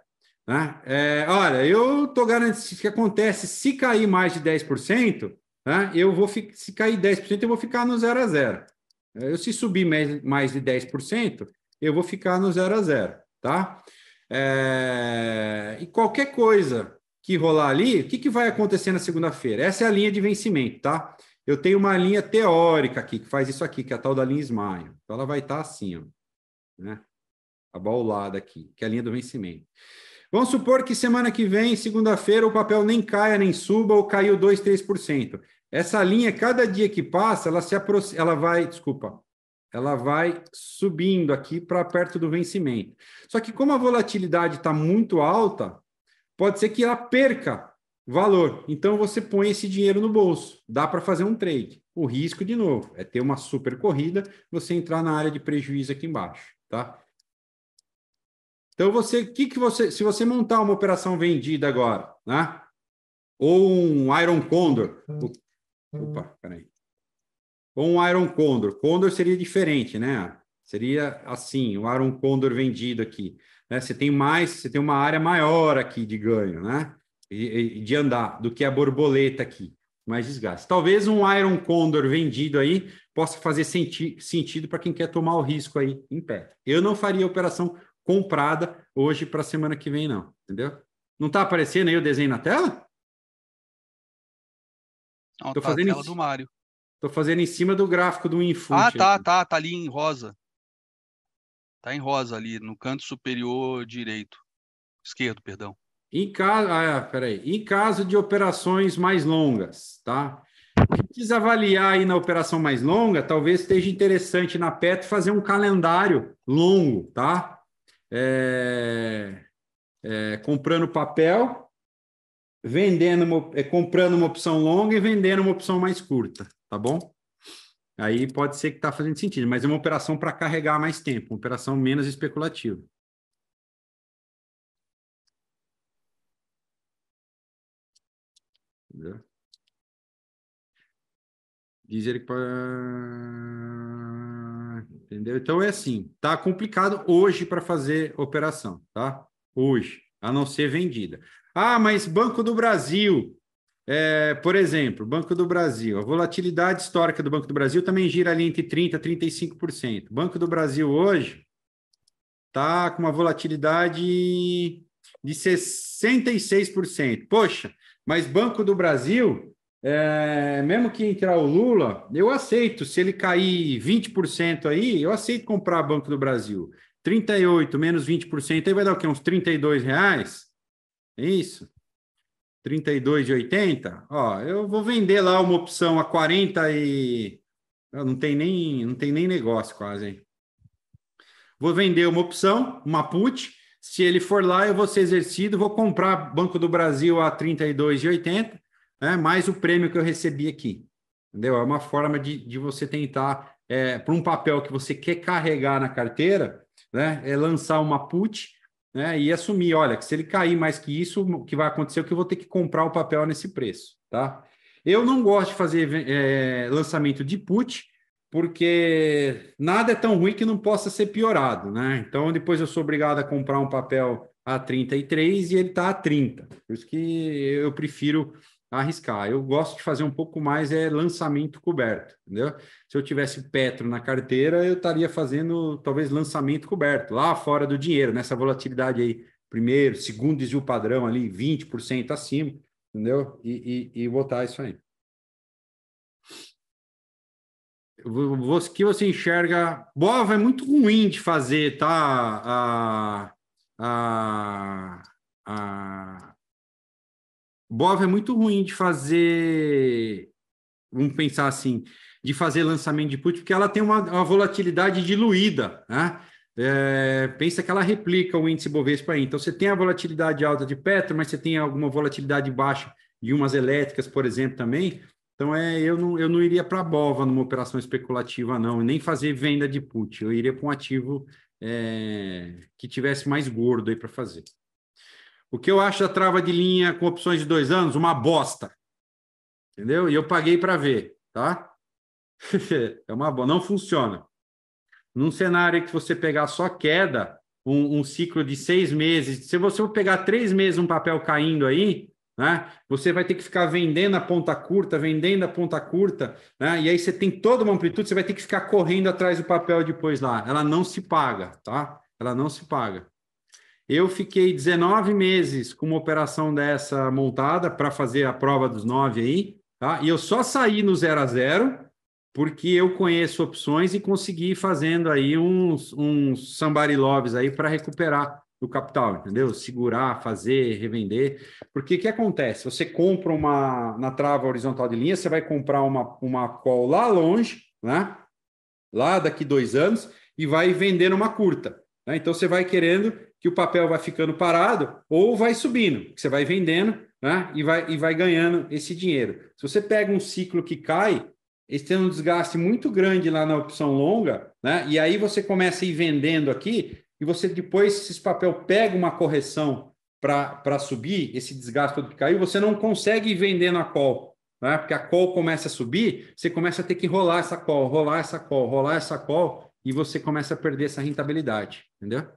Né? É, olha, eu estou garantindo que acontece, se cair mais de 10%, né? Eu vou se cair 10%, eu vou ficar no zero a zero. Eu, se subir mais, mais de 10%, eu vou ficar no zero a zero, tá? É... E qualquer coisa que rolar ali, o que, que vai acontecer na segunda-feira? Essa é a linha de vencimento, tá? Eu tenho uma linha teórica aqui que faz isso aqui, que é a tal da linha Smile. Então ela vai estar tá assim, ó, né? Abaulada aqui, que é a linha do vencimento. Vamos supor que semana que vem, segunda-feira, o papel nem caia nem suba ou caiu 2, 3%. Essa linha, cada dia que passa, ela se aprox, ela vai, desculpa, ela vai subindo aqui para perto do vencimento. Só que como a volatilidade está muito alta, pode ser que ela perca valor. Então você põe esse dinheiro no bolso, dá para fazer um trade. O risco, de novo, é ter uma super corrida, você entrar na área de prejuízo aqui embaixo, tá? Então você, que que você, se você montar uma operação vendida agora, né? Ou um Iron Condor, hum. Hum. opa, peraí. Ou um Iron Condor. Condor seria diferente, né? Seria assim, o Iron Condor vendido aqui, né? Você tem mais, você tem uma área maior aqui de ganho, né? E, de andar do que a borboleta aqui, mais desgaste. Talvez um Iron Condor vendido aí possa fazer senti sentido para quem quer tomar o risco aí em pé. Eu não faria operação comprada hoje para a semana que vem, não. Entendeu? Não está aparecendo aí o desenho na tela? Não, tô tá fazendo a tela em... do Mário. Tô fazendo em cima do gráfico do Info. Ah, tá, tá, tá ali em rosa. Tá em rosa ali, no canto superior direito. Esquerdo, perdão. Em caso, ah, é, peraí. Em caso de operações mais longas, tá? Quem quis avaliar aí na operação mais longa, talvez esteja interessante na PET fazer um calendário longo, tá? é, é, comprando papel, vendendo uma, é, comprando uma opção longa e vendendo uma opção mais curta, tá bom? Aí pode ser que está fazendo sentido, mas é uma operação para carregar mais tempo, uma operação menos especulativa. Entendeu? Diz ele que entendeu? Então é assim, tá complicado hoje para fazer operação, tá? Hoje, a não ser vendida. Ah, mas Banco do Brasil, é, por exemplo, Banco do Brasil, a volatilidade histórica do Banco do Brasil também gira ali entre 30% e 35%. Banco do Brasil hoje tá com uma volatilidade de 66%. Poxa, mas Banco do Brasil é, mesmo que entrar o Lula, eu aceito. Se ele cair 20% aí, eu aceito comprar Banco do Brasil. 38 menos 20%, aí vai dar o quê? Uns 32 reais? É isso? 32,80? Ó, eu vou vender lá uma opção a 40 e... Não tem nem, não tem nem negócio quase, hein? Vou vender uma opção, uma put. Se ele for lá, eu vou ser exercido, vou comprar Banco do Brasil a 32,80 né, mais o prêmio que eu recebi aqui. Entendeu? É uma forma de, de você tentar, é, para um papel que você quer carregar na carteira, né, é lançar uma put né, e assumir, olha, que se ele cair mais que isso, o que vai acontecer é que eu vou ter que comprar o papel nesse preço. Tá? Eu não gosto de fazer é, lançamento de put, porque nada é tão ruim que não possa ser piorado, né? Então depois eu sou obrigado a comprar um papel a 33 e ele está a 30. Por isso que eu prefiro arriscar. Eu gosto de fazer um pouco mais é lançamento coberto, entendeu? Se eu tivesse Petro na carteira, eu estaria fazendo talvez lançamento coberto, lá fora do dinheiro, nessa volatilidade aí, primeiro, segundo desvio padrão ali, 20% acima, entendeu? E, e, e botar isso aí. O que você enxerga? Bova é muito ruim de fazer, tá? A, a, a, Bov é muito ruim de fazer, vamos pensar assim, de fazer lançamento de put, porque ela tem uma, uma volatilidade diluída, né? É, pensa que ela replica o índice Bovespa aí. Então, você tem a volatilidade alta de Petro, mas você tem alguma volatilidade baixa de umas elétricas, por exemplo, também. Então, é, eu, não, eu não iria para a BOVA numa operação especulativa, não, nem fazer venda de put. Eu iria para um ativo é, que tivesse mais gordo aí para fazer. O que eu acho da trava de linha com opções de dois anos? Uma bosta. Entendeu? E eu paguei para ver, tá? é uma boa. Não funciona. Num cenário que você pegar só queda, um, um, ciclo de seis meses, se você pegar três meses um papel caindo aí, né? Você vai ter que ficar vendendo a ponta curta, vendendo a ponta curta, né? E aí você tem toda uma amplitude, você vai ter que ficar correndo atrás do papel depois lá. Ela não se paga, tá? Ela não se paga. Eu fiquei 19 meses com uma operação dessa montada para fazer a prova dos nove aí, tá? E eu só saí no zero a zero porque eu conheço opções e consegui fazendo aí uns, uns somebody loves aí para recuperar o capital, entendeu? Segurar, fazer, revender. Porque o que acontece? Você compra uma na trava horizontal de linha, você vai comprar uma, uma call lá longe, né? Lá daqui dois anos, e vai vender numa curta. Né? Então você vai querendo que o papel vai ficando parado ou vai subindo, você vai vendendo né? e, vai, e vai ganhando esse dinheiro. Se você pega um ciclo que cai, eles têm um desgaste muito grande lá na opção longa, né? e aí você começa a ir vendendo aqui, e você depois, se esse papel pega uma correção para subir, esse desgaste todo que caiu, você não consegue ir vendendo a call, né? porque a call começa a subir, você começa a ter que rolar essa call, rolar essa call, rolar essa call, e você começa a perder essa rentabilidade, entendeu?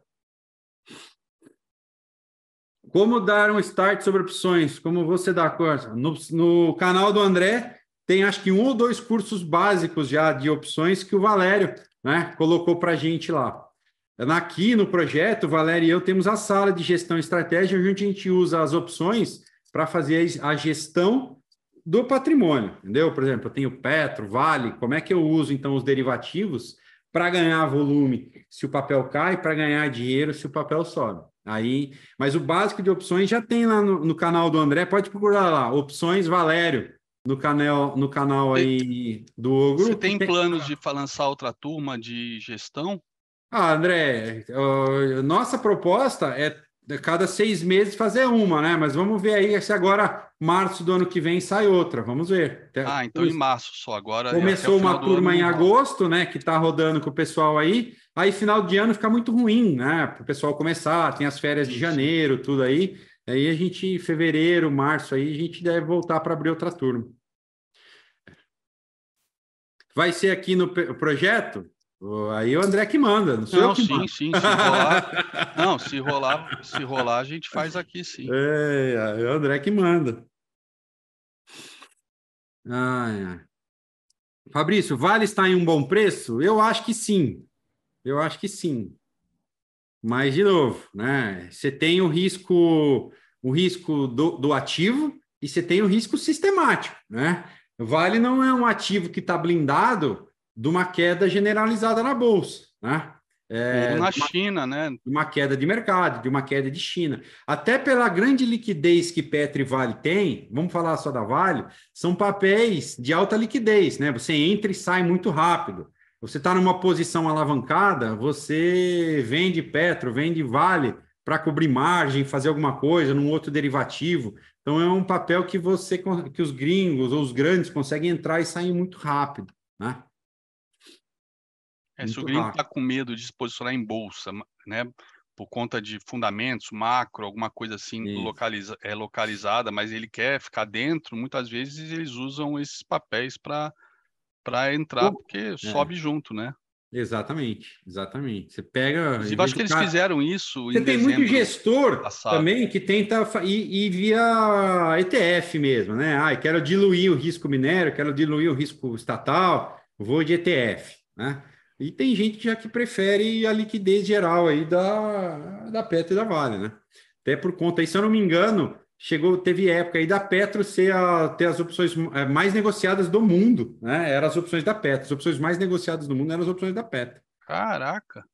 Como dar um start sobre opções? Como você dá coisa? No, no canal do André tem acho que um ou dois cursos básicos já de opções que o Valério né, colocou para a gente lá. Aqui no projeto, o Valério e eu temos a sala de gestão e estratégia, onde a gente usa as opções para fazer a gestão do patrimônio, entendeu? Por exemplo, eu tenho Petro, Vale, como é que eu uso então os derivativos para ganhar volume se o papel cai, para ganhar dinheiro se o papel sobe. Aí, mas o básico de opções já tem lá no, no canal do André, pode procurar lá, opções Valério, no canal, no canal aí do Ogro. Você tem planos de lançar outra turma de gestão? Ah, André, nossa proposta é, é cada seis meses fazer uma, né? Mas vamos ver aí se agora, março do ano que vem, sai outra. Vamos ver. ah, então em março só. Agora. É Começou uma turma em agosto, né? Que está rodando com o pessoal aí. Aí, final de ano fica muito ruim, né? Para o pessoal começar, tem as férias de janeiro, tudo aí. Aí a gente, fevereiro, março, aí a gente deve voltar para abrir outra turma. Vai ser aqui no projeto? Aí é o André que manda, não sou não, eu que sim, manda. sim, se rolar, não, se rolar, se rolar a gente faz aqui, sim. É, é o André que manda. Fabrício, vale estar em um bom preço? Eu acho que sim. Eu acho que sim. Mas, de novo, né? Você tem o risco, o risco do, do ativo e você tem o risco sistemático, né? Vale não é um ativo que está blindado de uma queda generalizada na bolsa, né? É, na uma, China, né? De uma queda de mercado, de uma queda de China. Até pela grande liquidez que Petri Vale tem, vamos falar só da Vale, são papéis de alta liquidez, né? Você entra e sai muito rápido. Você está numa posição alavancada, você vende Petro, vende Vale para cobrir margem, fazer alguma coisa num outro derivativo. Então é um papel que você que os gringos ou os grandes conseguem entrar e sair muito rápido, né? É, se o gringo está com medo de se posicionar em bolsa, né, por conta de fundamentos, macro, alguma coisa assim localiza, é, localizada, mas ele quer ficar dentro, muitas vezes eles usam esses papéis para para entrar, porque é. sobe junto, né? Exatamente, exatamente. Você pega. Inclusive, acho que eles fizeram isso. Você tem muito gestor passado. também que tenta e, via ETF mesmo, né? Ah, quero diluir o risco minério, quero diluir o risco estatal, vou de ETF, né? E tem gente já que prefere a liquidez geral aí da, da PET e da Vale, né? Até por conta, se eu não me engano, chegou, teve época aí da Petro ser a, ter as opções é, mais negociadas do mundo, né? Eram as opções da Petro. As opções mais negociadas do mundo eram as opções da Petro. Caraca!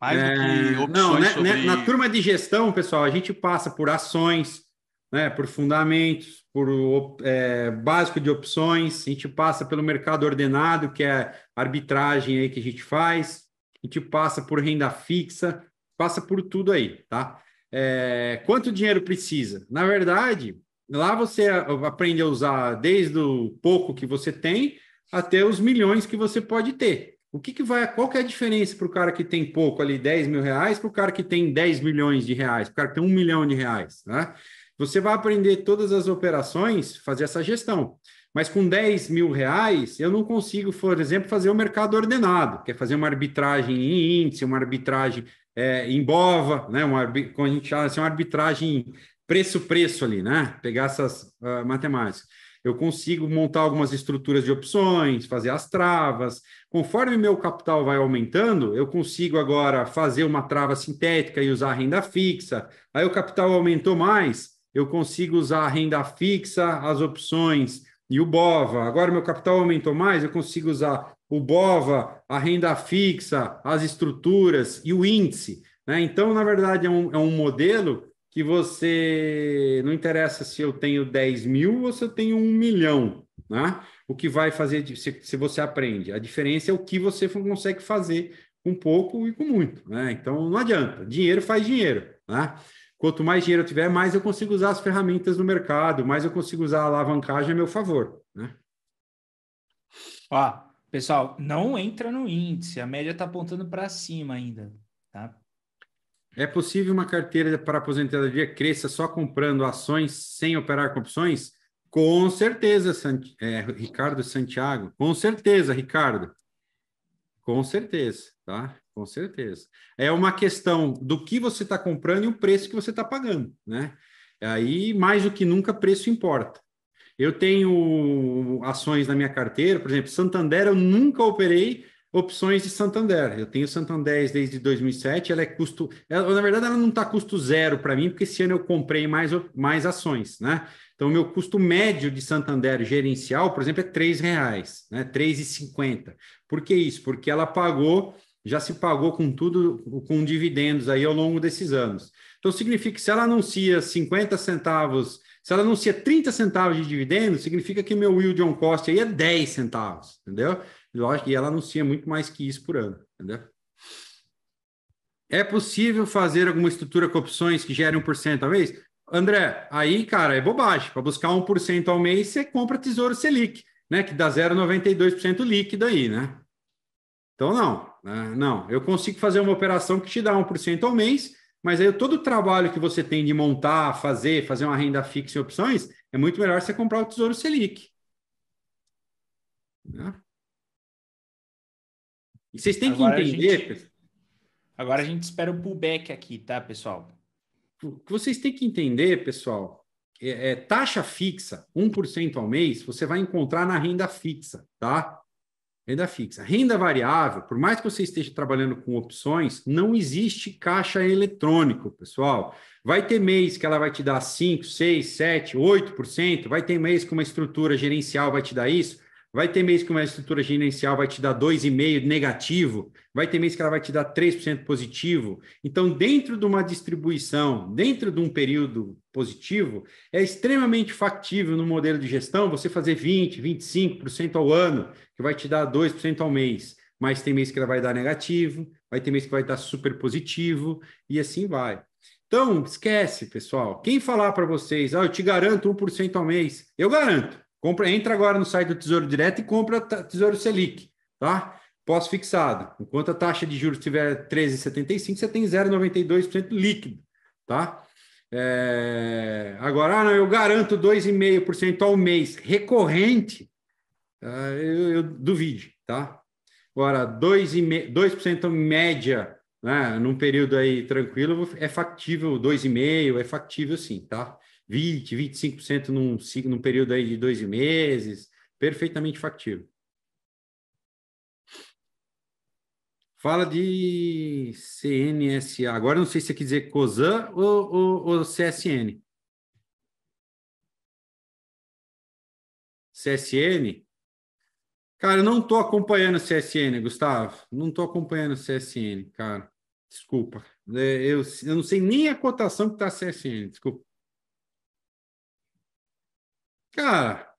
Mais é, do que opções não, né, né, sobre... na turma de gestão, pessoal, a gente passa por ações, né, por fundamentos, por é, básico de opções, a gente passa pelo mercado ordenado, que é a arbitragem aí que a gente faz, a gente passa por renda fixa, passa por tudo aí, tá? é, quanto dinheiro precisa. Na verdade, lá você aprende a usar desde o pouco que você tem até os milhões que você pode ter. O que, que vai, qual que é a diferença para o cara que tem pouco ali, 10 mil reais, para o cara que tem 10 milhões de reais, para o cara que tem um milhão de reais, né? Você vai aprender todas as operações, fazer essa gestão. Mas com 10 mil reais, eu não consigo, por exemplo, fazer o mercado ordenado, que é fazer uma arbitragem em índice, uma arbitragem é, em Bova, né? Uma, como a gente chama assim, uma arbitragem preço-preço ali, né? Pegar essas uh, matemáticas. Eu consigo montar algumas estruturas de opções, fazer as travas. Conforme meu capital vai aumentando, eu consigo agora fazer uma trava sintética e usar renda fixa. Aí o capital aumentou mais, eu consigo usar a renda fixa, as opções e o BOVA. Agora meu capital aumentou mais, eu consigo usar o BOVA, a renda fixa, as estruturas e o índice. Né? Então, na verdade, é um, é um modelo que você não interessa se eu tenho 10 mil ou se eu tenho um milhão, né? O que vai fazer se, se você aprende. A diferença é o que você consegue fazer com pouco e com muito, né? Então não adianta. Dinheiro faz dinheiro, né? Quanto mais dinheiro eu tiver, mais eu consigo usar as ferramentas no mercado, mais eu consigo usar a alavancagem a meu favor, né? Ah, Pessoal, não entra no índice, a média está apontando para cima ainda, tá? É possível uma carteira para aposentadoria cresça só comprando ações sem operar com opções? Com certeza, é, Ricardo Santiago. Com certeza, Ricardo. Com certeza, tá? Com certeza. É uma questão do que você está comprando e o preço que você está pagando, né? Aí, mais do que nunca, preço importa. Eu tenho ações na minha carteira, por exemplo, Santander, eu nunca operei opções de Santander. Eu tenho Santander desde 2007, ela é custo, ela, na verdade ela não está custo zero para mim, porque esse ano eu comprei mais, mais ações, né? Então meu custo médio de Santander gerencial, por exemplo, é R$ reais, né? R$ 3,50. Por que isso? Porque ela pagou, já se pagou com tudo, com dividendos aí ao longo desses anos. Então significa que se ela anuncia 50 centavos se ela anuncia 30 centavos de dividendo, significa que meu yield on cost aí é 10 centavos, entendeu? Lógico, e ela anuncia muito mais que isso por ano, entendeu? É possível fazer alguma estrutura com opções que gere 1% ao mês? André, aí, cara, é bobagem. Para buscar 1% ao mês, você compra Tesouro Selic, né? Que dá 0,92% líquido aí, né? Então, não. Né? Não, eu consigo fazer uma operação que te dá 1% ao mês, mas aí todo o trabalho que você tem de montar, fazer, fazer uma renda fixa em opções, é muito melhor você comprar o Tesouro Selic. Né? E vocês têm agora que entender. A gente... Agora a gente espera o pullback aqui, tá, pessoal? O que vocês têm que entender, pessoal, é, é taxa fixa, 1% ao mês, você vai encontrar na renda fixa, tá? renda fixa. Renda variável, por mais que você esteja trabalhando com opções, não existe caixa eletrônico, pessoal. Vai ter mês que ela vai te dar 5, 6, 7, 8%, vai ter mês que uma estrutura gerencial vai te dar isso, Vai ter mês que uma estrutura gerencial vai te dar 2,5% negativo, vai ter mês que ela vai te dar 3% positivo. Então, dentro de uma distribuição, dentro de um período positivo, é extremamente factível no modelo de gestão você fazer 20%, 25% ao ano, que vai te dar 2% ao mês. Mas tem mês que ela vai dar negativo, vai ter mês que vai dar super positivo, e assim vai. Então, esquece, pessoal. Quem falar para vocês, ah, eu te garanto 1% ao mês, eu garanto. Compra, entra agora no site do Tesouro Direto e compra Tesouro Selic, tá? Pós-fixado. Enquanto a taxa de juros estiver 13,75, você tem 0,92% líquido, tá? É... Agora, ah, não, eu garanto 2,5% ao mês recorrente, ah, eu, eu duvide, tá? Agora, 2%, 2 média, né, num período aí tranquilo, é factível, 2,5% é factível sim, tá? 20, 25% num, num período aí de dois meses, perfeitamente factível. Fala de CNSA. Agora não sei se você quer dizer COSAN ou, ou, ou CSN. CSN? Cara, eu não estou acompanhando CSN, Gustavo. Não estou acompanhando CSN, cara. Desculpa. É, eu, eu não sei nem a cotação que está CSN, desculpa. Cara,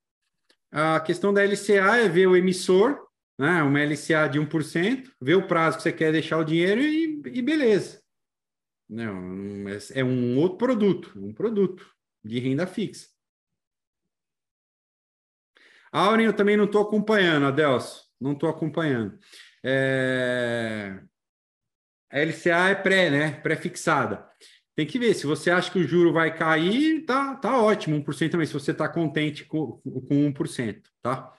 a questão da LCA é ver o emissor, né, uma LCA de 1%, ver o prazo que você quer deixar o dinheiro e, e beleza. Não, é um outro produto, um produto de renda fixa. Auren, eu também não estou acompanhando, Adelso. Não estou acompanhando. É... A LCA é pré, né? Pré-fixada tem que ver. Se você acha que o juro vai cair, tá, tá ótimo, 1% também, se você está contente com, com 1%, tá?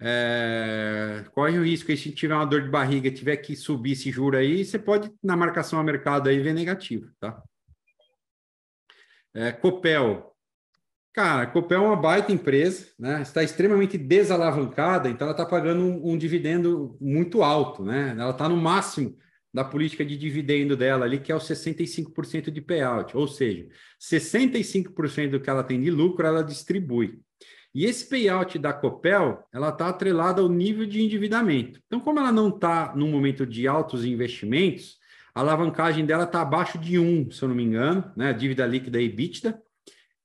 É, corre o risco aí, se tiver uma dor de barriga, tiver que subir esse juro aí, você pode, na marcação a mercado aí, ver negativo, tá? É, Copel. Cara, Copel é uma baita empresa, né? Está extremamente desalavancada, então ela está pagando um, um dividendo muito alto, né? Ela está no máximo da política de dividendo dela ali, que é o 65% de payout, ou seja, 65% do que ela tem de lucro ela distribui. E esse payout da Copel, ela está atrelada ao nível de endividamento. Então, como ela não está num momento de altos investimentos, a alavancagem dela está abaixo de 1, se eu não me engano, né? dívida líquida e EBITDA.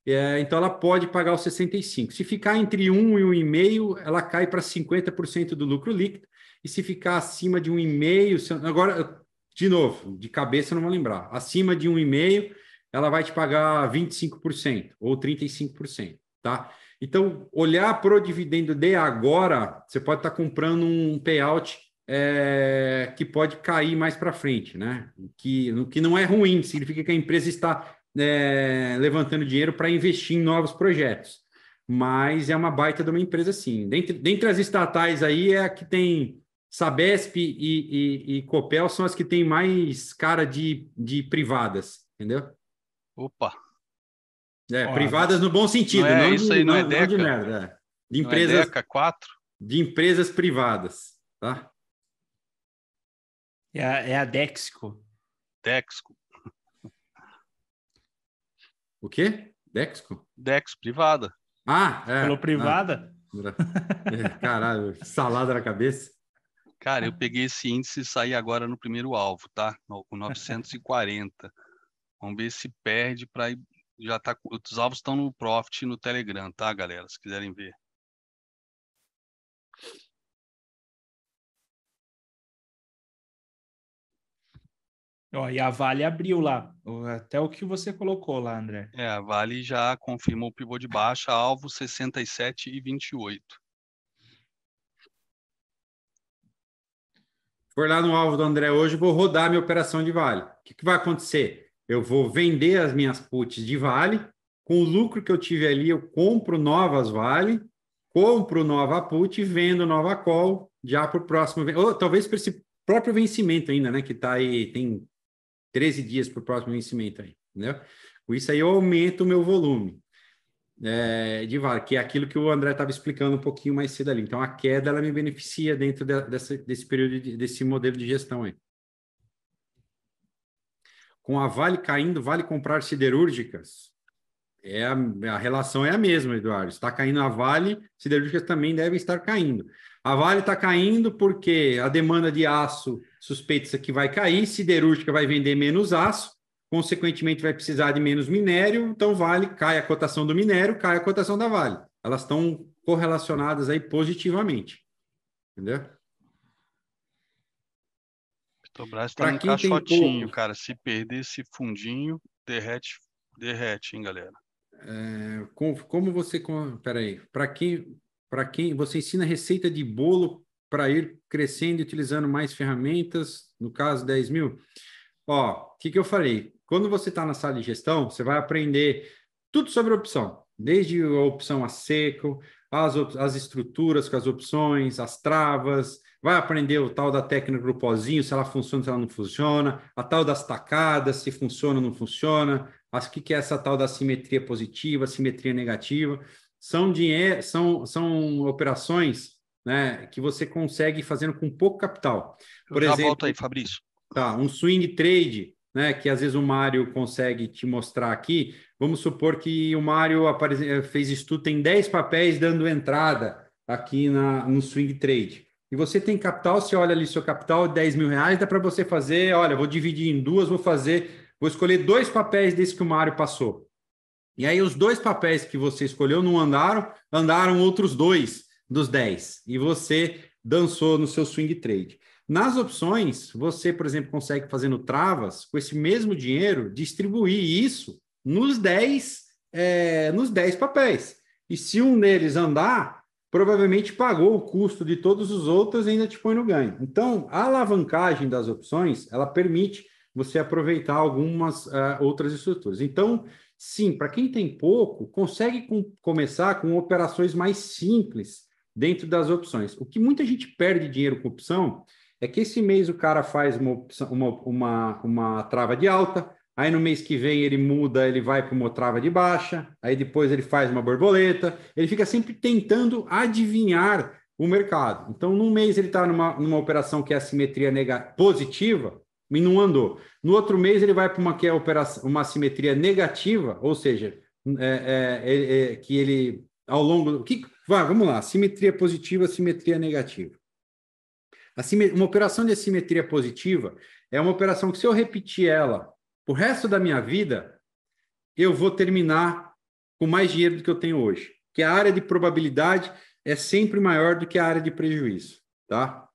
É, então, ela pode pagar os 65%. Se ficar entre 1 e 1,5, ela cai para 50% do lucro líquido. E se ficar acima de 1,5, agora de novo, de cabeça não vou lembrar, acima de 1,5%, ela vai te pagar 25% ou 35%, tá? Então, olhar para o dividendo de agora, você pode estar tá comprando um payout é, que pode cair mais para frente, né? Que, que não é ruim, significa que a empresa está é, levantando dinheiro para investir em novos projetos. Mas é uma baita de uma empresa, sim. Dentre, dentre as estatais aí é a que tem Sabesp e, e, e, Copel são as que têm mais cara de, de privadas, entendeu? Opa! É, Olha, privadas no bom sentido, não, é, não isso de, aí não, é é. não é Deca. Não de merda, De empresas, é Deca, quatro? De empresas privadas, tá? É a, é a Dexco. Dexco. O quê? Dexco? Dex, privada. Ah, é. Falou privada? Ah. É, caralho, salada na cabeça. Cara, eu peguei esse índice e saí agora no primeiro alvo, tá? O 940. Vamos ver se perde para ir. Já tá, os alvos estão no Profit no Telegram, tá, galera? Se quiserem ver. Ó, e a Vale abriu lá, até o que você colocou lá, André. É, a Vale já confirmou o pivô de baixa, alvo 67 e 28. for lá no alvo do André hoje, vou rodar minha operação de vale. O que, que vai acontecer? Eu vou vender as minhas puts de vale, com o lucro que eu tive ali, eu compro novas vale, compro nova put, vendo nova call já para o próximo, ou talvez para esse próprio vencimento ainda, né? Que está aí, tem 13 dias para o próximo vencimento aí, entendeu? Com isso aí eu aumento o meu volume é, de VAR, que é aquilo que o André estava explicando um pouquinho mais cedo ali. Então, a queda ela me beneficia dentro de, dessa, desse período, de, desse modelo de gestão aí. Com a Vale caindo, vale comprar siderúrgicas? É a, a relação é a mesma, Eduardo. Está caindo a Vale, siderúrgicas também devem estar caindo. A Vale está caindo porque a demanda de aço suspeita-se que vai cair, siderúrgica vai vender menos aço, consequentemente vai precisar de menos minério, então vale, cai a cotação do minério, cai a cotação da Vale. Elas estão correlacionadas aí positivamente. Entendeu? Petrobras está um caixotinho, cara. Se perder esse fundinho, derrete, derrete, hein, galera? É, como, como você. peraí. Para quem, para quem. Você ensina receita de bolo para ir crescendo e utilizando mais ferramentas, no caso 10 mil? Ó, o que, que eu falei? Quando você está na sala de gestão, você vai aprender tudo sobre opção, desde a opção a seco, as, as estruturas com as opções, as travas, vai aprender o tal da técnica do pozinho, se ela funciona, se ela não funciona, a tal das tacadas, se funciona ou não funciona, O que, que é essa tal da simetria positiva, simetria negativa. São, dinheiro, são, são operações né, que você consegue fazendo com pouco capital. Por Eu exemplo, volta aí, Fabrício. Tá, um swing trade né, que às vezes o Mário consegue te mostrar aqui. Vamos supor que o Mário apare... Eh, fez estudo, tem 10 papéis dando entrada aqui na, no swing trade. E você tem capital, você olha ali seu capital, 10 mil reais, dá para você fazer, olha, vou dividir em duas, vou fazer, vou escolher dois papéis desse que o Mário passou. E aí os dois papéis que você escolheu não andaram, andaram outros dois dos 10. E você dançou no seu swing trade. Nas opções, você, por exemplo, consegue fazendo travas com esse mesmo dinheiro, distribuir isso nos 10 é, eh, nos 10 papéis. E se um deles andar, provavelmente pagou o custo de todos os outros e ainda te põe no ganho. Então, a alavancagem das opções, ela permite você aproveitar algumas uh, outras estruturas. Então, sim, para quem tem pouco, consegue com, começar com operações mais simples dentro das opções. O que muita gente perde dinheiro com opção é que esse mês o cara faz uma, uma, uma, uma trava de alta, aí no mês que vem ele muda, ele vai para uma trava de baixa, aí depois ele faz uma borboleta, ele fica sempre tentando adivinhar o mercado. Então, num mês ele está numa, numa operação que é assimetria negativa, positiva, e não andou. No outro mês ele vai para uma que é operação, uma assimetria negativa, ou seja, é, é, é, é que ele ao longo que, vamos lá, simetria positiva, simetria negativa. Uma operação de assimetria positiva é uma operação que, se eu repetir ela o resto da minha vida, eu vou terminar com mais dinheiro do que eu tenho hoje. Que a área de probabilidade é sempre maior do que a área de prejuízo, tá?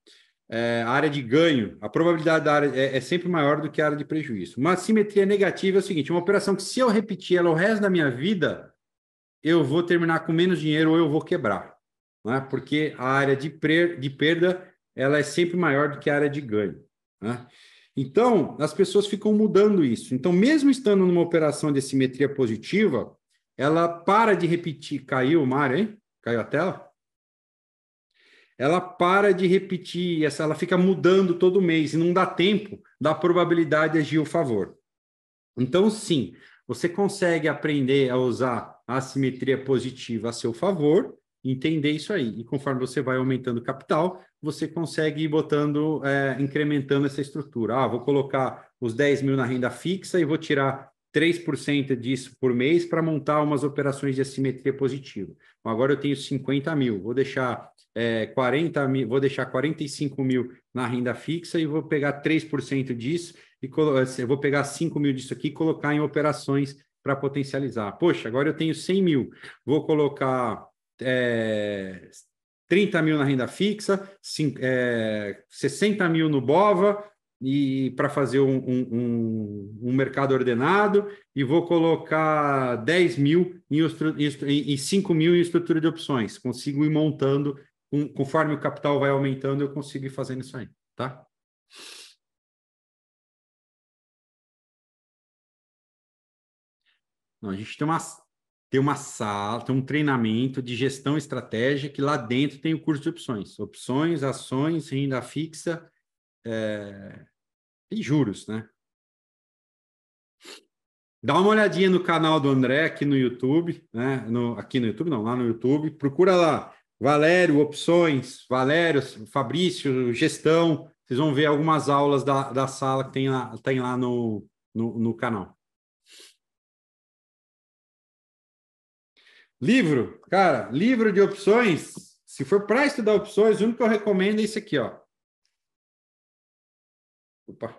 É, a área de ganho, a probabilidade da área é, é, sempre maior do que a área de prejuízo. Uma assimetria negativa é o seguinte: uma operação que, se eu repetir ela o resto da minha vida, eu vou terminar com menos dinheiro ou eu vou quebrar, né? porque a área de, pre, de perda ela é sempre maior do que a área de ganho. Né? Então, as pessoas ficam mudando isso. Então, mesmo estando numa operação de simetria positiva, ela para de repetir. Caiu o Mário, hein? Caiu a tela? Ela para de repetir, essa, ela fica mudando todo mês e não dá tempo da probabilidade de agir o favor. Então, sim, você consegue aprender a usar a simetria positiva a seu favor entender isso aí. E conforme você vai aumentando o capital, você consegue ir botando, é, incrementando essa estrutura. Ah, vou colocar os 10 mil na renda fixa e vou tirar 3% disso por mês para montar umas operações de assimetria positiva. agora eu tenho 50 mil, vou deixar é, 40 mil, vou deixar 45 mil na renda fixa e vou pegar 3% disso e eh, vou pegar 5 mil disso aqui e colocar em operações para potencializar. Poxa, agora eu tenho 100 mil, vou colocar é, 30 mil na renda fixa, 5, é, 60 mil no BOVA, e para fazer um, um, um, mercado ordenado e vou colocar 10 mil em, em, em 5 mil em estrutura de opções. Consigo ir montando, um, conforme o capital vai aumentando, eu consigo ir fazendo isso aí, tá? Não, a gente tem umas tem uma sala, tem um treinamento de gestão estratégica que lá dentro tem o curso de opções. Opções, ações, renda fixa é... e juros, né? Dá uma olhadinha no canal do André aqui no YouTube, né? No, aqui no YouTube, não, lá no YouTube. Procura lá, Valério Opções, Valério, Fabrício, Gestão. Vocês vão ver algumas aulas da, da sala que tem lá, tem lá no, no, no canal. Livro, cara, livro de opções. Se for para estudar opções, o único que eu recomendo é esse aqui, ó. Opa.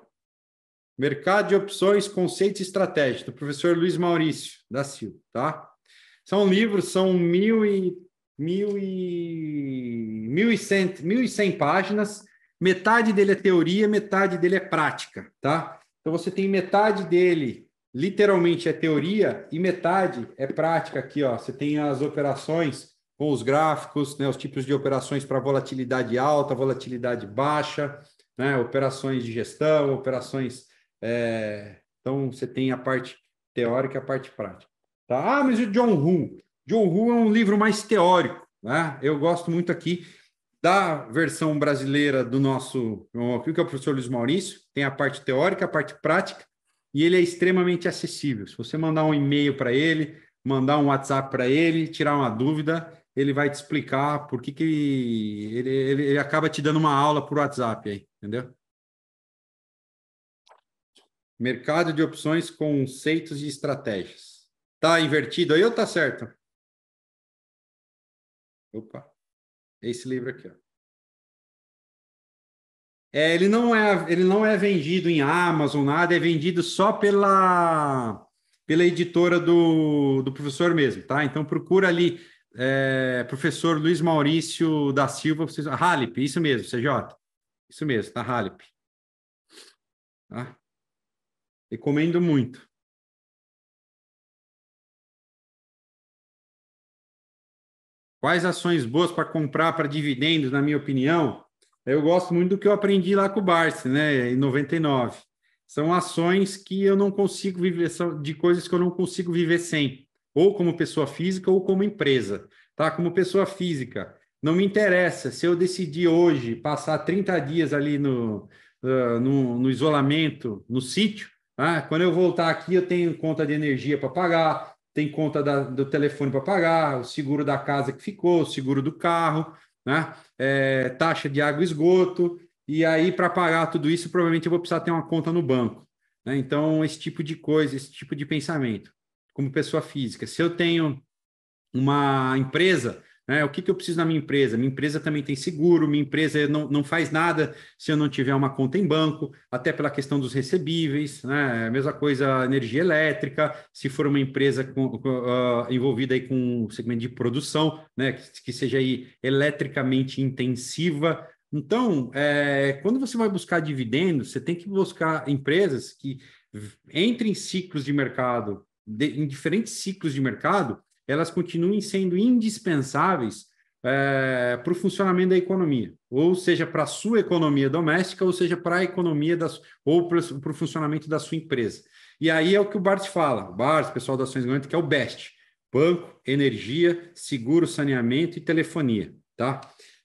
Mercado de Opções, Conceitos e Estratégia, do professor Luiz Maurício da Silva, tá? São livros, são mil e, mil e, mil e, cento mil e cem páginas, metade dele é teoria, metade dele é prática, tá? Então você tem metade dele literalmente é teoria e metade é prática aqui, ó. Você tem as operações com os gráficos, né, os tipos de operações para volatilidade alta, volatilidade baixa, né, operações de gestão, operações. É... Então você tem a parte teórica e a parte prática. Tá? Ah, mas o John Hu. John Hu é um livro mais teórico. Né? Eu gosto muito aqui da versão brasileira do nosso. O que é o professor Luiz Maurício? Tem a parte teórica, a parte prática e ele é extremamente acessível. Se você mandar um e-mail para ele, mandar um WhatsApp para ele, tirar uma dúvida, ele vai te explicar por que, que ele, ele, ele acaba te dando uma aula por WhatsApp aí, entendeu? Mercado de opções, conceitos e estratégias. Tá invertido aí ou tá certo? Opa, esse livro aqui, ó. É, ele, não é, ele não é vendido em Amazon, nada, é vendido só pela, pela editora do, do professor mesmo, tá? Então procura ali, é, professor Luiz Maurício da Silva, vocês, ah, Halip, isso mesmo, CJ. Isso mesmo, tá? Halip. Tá? Recomendo muito. Quais ações boas para comprar para dividendos, na minha opinião? Eu gosto muito do que eu aprendi lá com o Barça, né, em 99. São ações que eu não consigo viver, são de coisas que eu não consigo viver sem, ou como pessoa física ou como empresa, tá? Como pessoa física, não me interessa se eu decidir hoje passar 30 dias ali no, uh, no, no, isolamento, no sítio. Ah, quando eu voltar aqui, eu tenho conta de energia para pagar, tem conta da, do telefone para pagar, o seguro da casa que ficou, o seguro do carro né? É, taxa de água e esgoto, e aí para pagar tudo isso, provavelmente eu vou precisar ter uma conta no banco. Né? Então, esse tipo de coisa, esse tipo de pensamento, como pessoa física. Se eu tenho uma empresa, né? O que, que eu preciso na minha empresa? Minha empresa também tem seguro, minha empresa não, não faz nada se eu não tiver uma conta em banco, até pela questão dos recebíveis, né? mesma coisa energia elétrica, se for uma empresa com, uh, envolvida aí com o segmento de produção, né? que, que seja aí eletricamente intensiva, então, é, quando você vai buscar dividendos, você tem que buscar empresas que entrem em ciclos de mercado, de, em diferentes ciclos de mercado, elas continuem sendo indispensáveis é, para o funcionamento da economia, ou seja, para a sua economia doméstica, ou seja, para a economia das, ou para o funcionamento da sua empresa. E aí é o que o Bart fala, o Bart, o pessoal das ações ganhantes, que é o BEST, banco, energia, seguro, saneamento e telefonia, tá?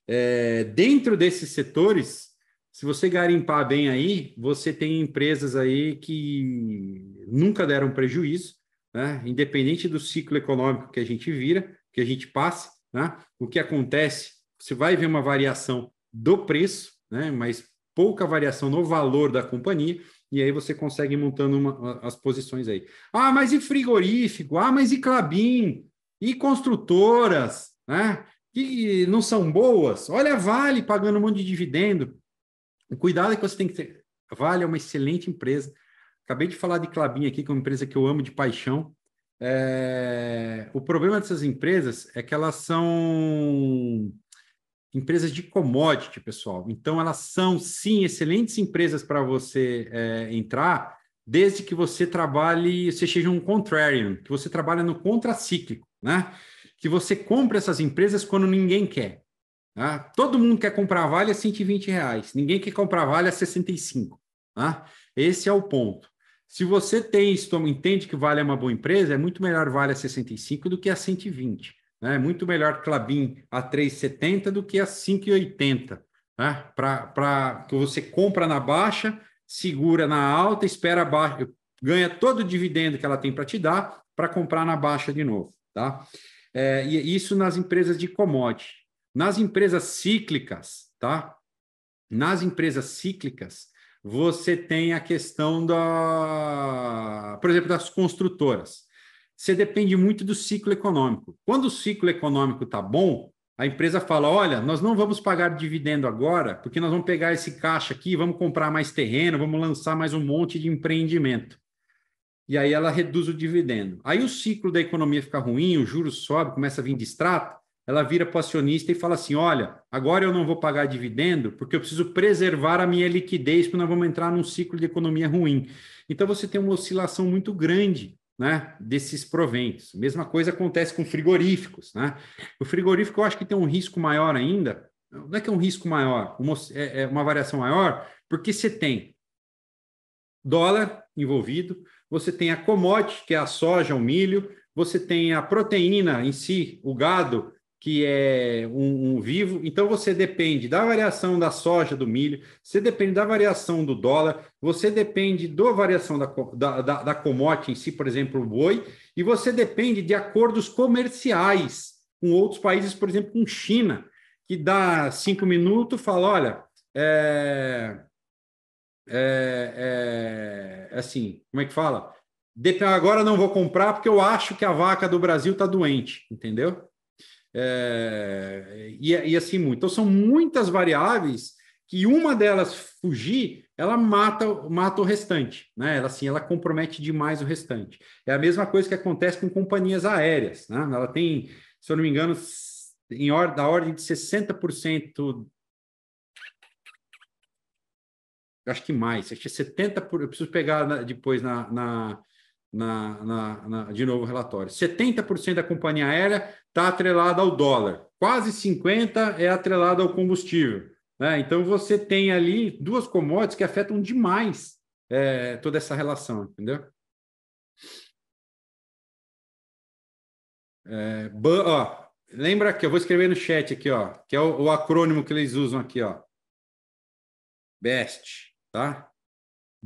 É, dentro desses setores, se você garimpar bem aí, você tem empresas aí que nunca deram prejuízo, né? independente do ciclo econômico que a gente vira, que a gente passa, né? o que acontece, você vai ver uma variação do preço, né? mas pouca variação no valor da companhia, e aí você consegue montando uma, as posições aí. Ah, mas e frigorífico? Ah, mas e Clabin? E construtoras? Né? Que não são boas? Olha a Vale pagando um monte de dividendo. cuidado que você tem que ter. A Vale é uma excelente empresa, Acabei de falar de Clabin aqui, que é uma empresa que eu amo de paixão. É... O problema dessas empresas é que elas são empresas de commodity, pessoal. Então, elas são, sim, excelentes empresas para você é, entrar, desde que você trabalhe, você seja um contrarian, que você trabalhe no contracíclico, né? Que você compra essas empresas quando ninguém quer. Tá? Todo mundo quer comprar Vale a 120 reais, ninguém quer comprar Vale a 65. Tá? Esse é o ponto. Se você tem estômago, entende que Vale é uma boa empresa, é muito melhor Vale a 65 do que a 120. Né? É muito melhor Clabin a 3,70 do que a 5,80. Né? Para que você compra na baixa, segura na alta, espera a baixa, ganha todo o dividendo que ela tem para te dar para comprar na baixa de novo. Tá? É, e isso nas empresas de commodity. Nas empresas cíclicas, tá? Nas empresas cíclicas, você tem a questão da, por exemplo, das construtoras. Você depende muito do ciclo econômico. Quando o ciclo econômico está bom, a empresa fala: olha, nós não vamos pagar dividendo agora, porque nós vamos pegar esse caixa aqui, vamos comprar mais terreno, vamos lançar mais um monte de empreendimento. E aí ela reduz o dividendo. Aí o ciclo da economia fica ruim, o juros sobe, começa a vir distrato ela vira para o acionista e fala assim: olha, agora eu não vou pagar dividendo porque eu preciso preservar a minha liquidez, porque nós vamos entrar num ciclo de economia ruim. Então você tem uma oscilação muito grande né, desses proventos. Mesma coisa acontece com frigoríficos. Né? O frigorífico eu acho que tem um risco maior ainda. Não é que é um risco maior, uma, é, é uma variação maior, porque você tem dólar envolvido, você tem a commodity, que é a soja, o milho, você tem a proteína em si, o gado, que é um, um vivo, então você depende da variação da soja, do milho, você depende da variação do dólar, você depende da variação da, da, da, da commodity em si, por exemplo, o boi, e você depende de acordos comerciais com outros países, por exemplo, com China, que dá cinco minutos, fala, olha, é, é, é, assim, como é que fala? De, agora não vou comprar porque eu acho que a vaca do Brasil está doente, entendeu? é, e, é, e, assim muito. Então, são muitas variáveis que uma delas fugir, ela mata, mata o restante, né? Ela, assim, ela compromete demais o restante. É a mesma coisa que acontece com companhias aéreas, né? Ela tem, se eu não me engano, em or da ordem de 60%, acho que mais, acho que 70%, é por, eu preciso pegar na, depois na, na na, na, na, de novo o relatório. 70% da é companhia aérea está atrelada ao dólar, quase 50% é atrelada ao combustível. Né? Então você tem ali duas commodities que afetam demais é, toda essa relação, entendeu? É, ó, lembra que eu vou escrever no chat aqui, ó, que é o, o acrônimo que eles usam aqui, ó. BEST, tá?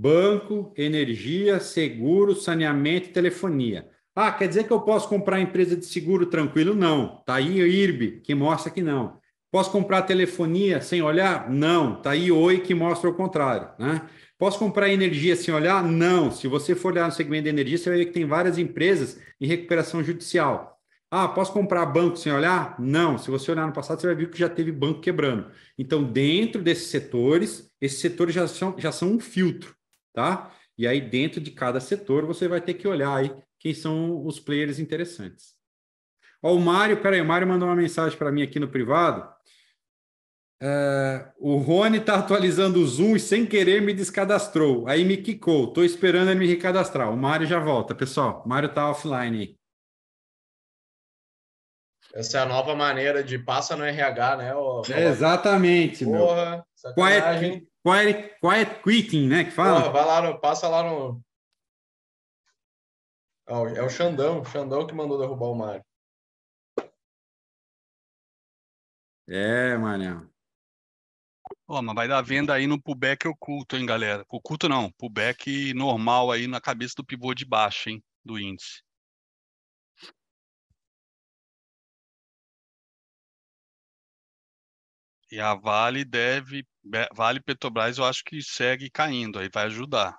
banco, energia, seguro, saneamento e telefonia. Ah, quer dizer que eu posso comprar empresa de seguro tranquilo? Não. Está aí o IRB, que mostra que não. Posso comprar telefonia sem olhar? Não. Está aí OI que mostra o contrário. Né? Posso comprar energia sem olhar? Não. Se você for olhar no segmento de energia, você vai ver que tem várias empresas em recuperação judicial. Ah, posso comprar banco sem olhar? Não. Se você olhar no passado, você vai ver que já teve banco quebrando. Então, dentro desses setores, esses setores já são, já são um filtro tá? E aí, dentro de cada setor, você vai ter que olhar aí quem são os players interessantes. Ó, o Mário, peraí, o Mário mandou uma mensagem para mim aqui no privado. É, o Rony está atualizando o Zoom e sem querer me descadastrou. Aí me quicou. Estou esperando ele me recadastrar. O Mário já volta, pessoal. O Mário está offline Essa é a nova maneira de passa no RH, né? O... É exatamente, Porra, meu. Quiet, é, quiet é quitting, né? Que fala. vai lá, no, passa lá no. é o é Xandão, o Xandão que mandou derrubar o Mário. É, Marião. Oh, mas vai dar venda aí no pullback oculto, hein, galera? Oculto não, pullback normal aí na cabeça do pivô de baixo, hein, do índice. E a Vale deve, né, Vale Petrobras, eu acho que segue caindo, aí vai ajudar.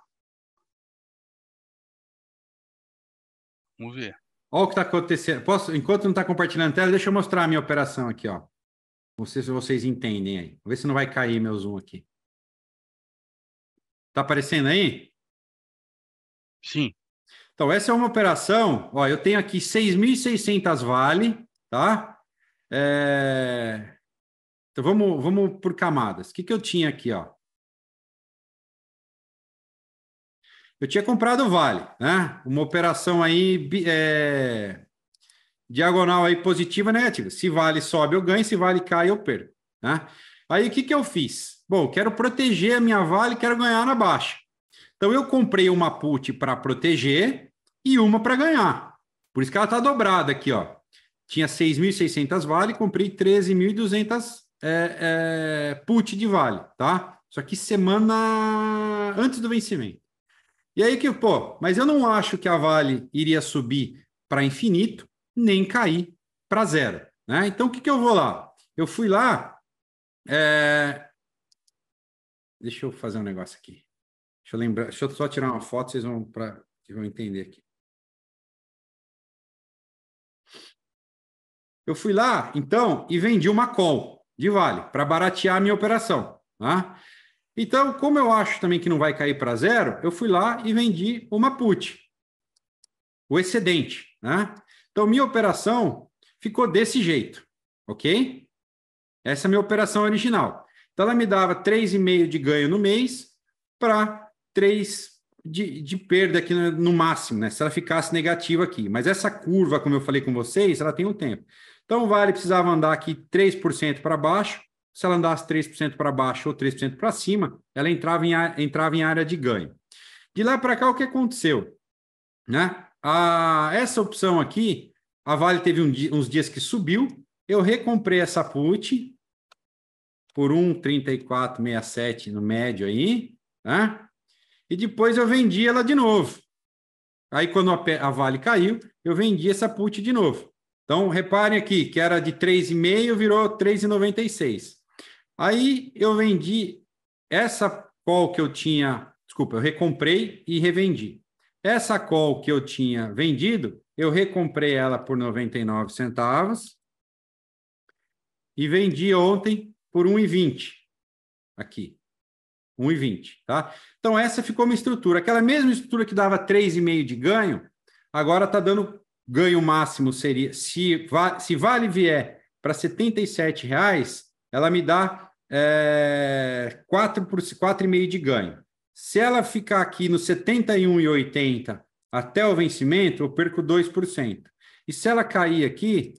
Vamos ver. Olha o que está acontecendo. Posso, enquanto não está compartilhando a tela, deixa eu mostrar a minha operação aqui, ó. Não sei se vocês entendem aí. Vou ver se não vai cair meu zoom aqui. Está aparecendo aí? Sim. Então, essa é uma operação. Ó, eu tenho aqui 6.600 Vale, tá? É... Então vamos, vamos por camadas. O que, que eu tinha aqui, ó? Eu tinha comprado o Vale, né? Uma operação aí é, diagonal aí positiva negativa. Se Vale sobe, eu ganho. Se Vale cai, eu perco. Né? Aí o que, que eu fiz? Bom, quero proteger a minha Vale, quero ganhar na baixa. Então eu comprei uma put para proteger e uma para ganhar. Por isso que ela está dobrada aqui, ó. Tinha 6.600 Vale, comprei 13.200 é, é, put de vale, tá? Só que semana antes do vencimento. E aí que, pô, mas eu não acho que a Vale iria subir para infinito, nem cair para zero, né? Então, o que, que eu vou lá? Eu fui lá, é... Deixa eu fazer um negócio aqui. Deixa eu lembrar, deixa eu só tirar uma foto, vocês vão, pra... vocês vão entender aqui. Eu fui lá, então, e vendi uma call de vale, para baratear a minha operação. Tá? Então, como eu acho também que não vai cair para zero, eu fui lá e vendi uma put, o excedente. Né? Então, minha operação ficou desse jeito, ok? Essa é a minha operação original. Então, ela me dava 3,5 de ganho no mês para 3 de, de, perda aqui no, no máximo, né? Se ela ficasse negativa aqui. Mas essa curva, como eu falei com vocês, ela tem um tempo. Então, o Vale precisava andar aqui 3% para baixo. Se ela andasse 3% para baixo ou 3% para cima, ela entrava em, entrava em área de ganho. De lá para cá, o que aconteceu? Né? A, essa opção aqui, a Vale teve um, uns dias que subiu. Eu recomprei essa put por 1,3467 no médio aí, né? E depois eu vendi ela de novo. Aí, quando a, a Vale caiu, eu vendi essa put de novo. Então, reparem aqui que era de 3,5 virou 3,96. Aí eu vendi essa call que eu tinha, desculpa, eu recomprei e revendi. Essa call que eu tinha vendido, eu recomprei ela por 99 centavos e vendi ontem por 1,20 aqui. 1,20, tá? Então essa ficou uma estrutura, aquela mesma estrutura que dava 3,5 de ganho, agora está dando ganho máximo seria, se, se vale vier para R$ reais, ela me dá é, 4 por 4,5 de ganho. Se ela ficar aqui no 71,80 até o vencimento, eu perco 2%. E se ela cair aqui,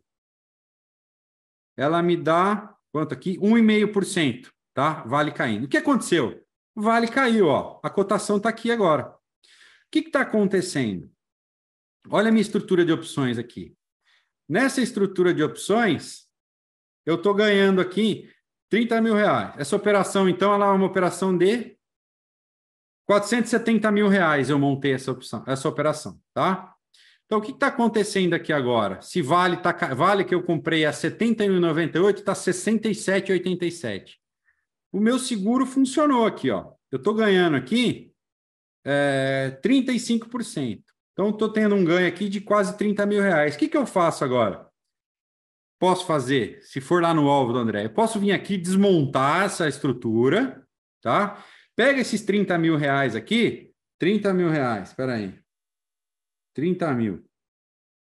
ela me dá quanto aqui? 1,5%, tá? Vale caindo. O que aconteceu? Vale caiu, ó. A cotação está aqui agora. O que está acontecendo? Olha a minha estrutura de opções aqui. Nessa estrutura de opções, eu estou ganhando aqui 30 mil reais. Essa operação, então, ela é uma operação de 470 mil reais eu montei essa, opção, essa operação, tá? Então, o que está acontecendo aqui agora? Se vale, tá, vale que eu comprei a 71,98, está 67,87. O meu seguro funcionou aqui, ó. Eu estou ganhando aqui é, eh, 35%. Então, estou tendo um ganho aqui de quase 30 mil reais. O que, que eu faço agora? Posso fazer, se for lá no alvo do André, eu posso vir aqui desmontar essa estrutura, tá? Pega esses 30 mil reais aqui, 30 mil reais, espera aí, 30 mil,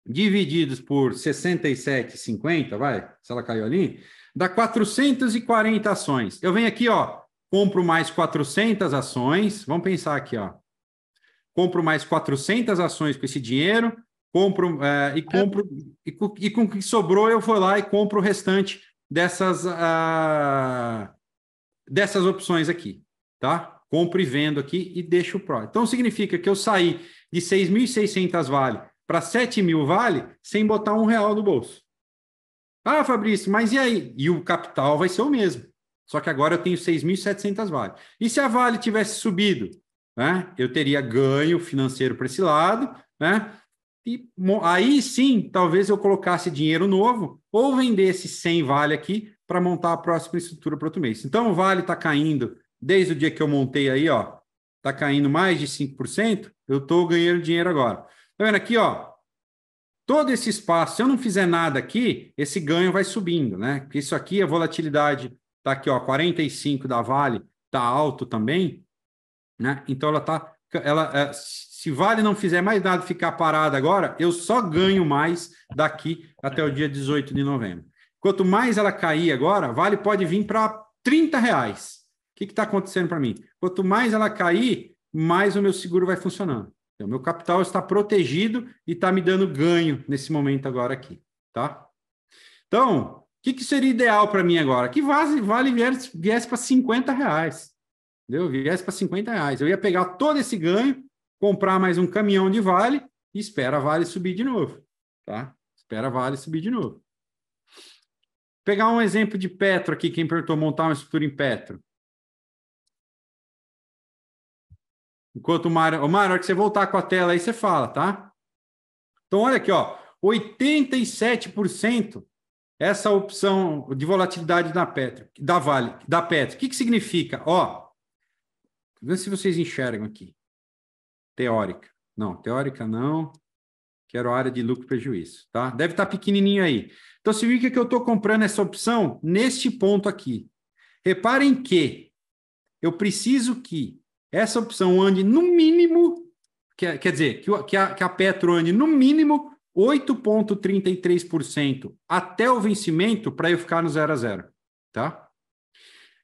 divididos por 67,50, vai, se ela caiu ali, dá 440 ações. Eu venho aqui, ó, compro mais 400 ações, vamos pensar aqui, ó, compro mais 400 ações com esse dinheiro, compro é, e é. compro é. e, e, com o que sobrou eu vou lá e compro o restante dessas ah, dessas opções aqui, tá? Compro e vendo aqui e deixo o pró. Então significa que eu saí de 6.600 vale para 7.000 vale sem botar um real no bolso. Ah, Fabrício, mas e aí? E o capital vai ser o mesmo. Só que agora eu tenho 6.700 vale. E se a Vale tivesse subido né? Eu teria ganho financeiro para esse lado, né? E aí sim, talvez eu colocasse dinheiro novo ou vendesse 100 vale aqui para montar a próxima estrutura para outro mês. Então o vale está caindo desde o dia que eu montei aí, ó, está caindo mais de 5%, eu estou ganhando dinheiro agora. Tá vendo aqui, ó? Todo esse espaço, se eu não fizer nada aqui, esse ganho vai subindo, né? Porque isso aqui a volatilidade tá aqui, ó, 45 da Vale, tá alto também, né? Então ela tá, ela, é, se Vale não fizer mais nada, ficar parada agora, eu só ganho mais daqui até o dia 18 de novembro. Quanto mais ela cair agora, Vale pode vir para 30 reais. O que está acontecendo para mim? Quanto mais ela cair, mais o meu seguro vai funcionando. Então, meu capital está protegido e está me dando ganho nesse momento agora aqui, tá? Então, o que, que seria ideal para mim agora? Que vale, vale viesse, viesse para 50 reais. Entendeu? Eu viesse para 50 reais. Eu ia pegar todo esse ganho, comprar mais um caminhão de vale e espera a vale subir de novo. Tá? Espera a vale subir de novo. Pegar um exemplo de Petro aqui, quem perguntou montar uma estrutura em Petro. Enquanto o Mário. o Mário, a hora que você voltar com a tela aí, você fala, tá? Então, olha aqui, ó. 87% essa opção de volatilidade da Petro, da Vale, da Petro. O que, que significa? Ó, Vê se vocês enxergam aqui. Teórica. Não, teórica não. Quero área de lucro e prejuízo, tá? Deve estar tá pequenininho aí. Então, se viu que eu estou comprando é essa opção neste ponto aqui. Reparem que eu preciso que essa opção ande no mínimo, quer, quer dizer, que, que, a, que a Petro ande no mínimo 8,33% até o vencimento para eu ficar no zero a zero, tá?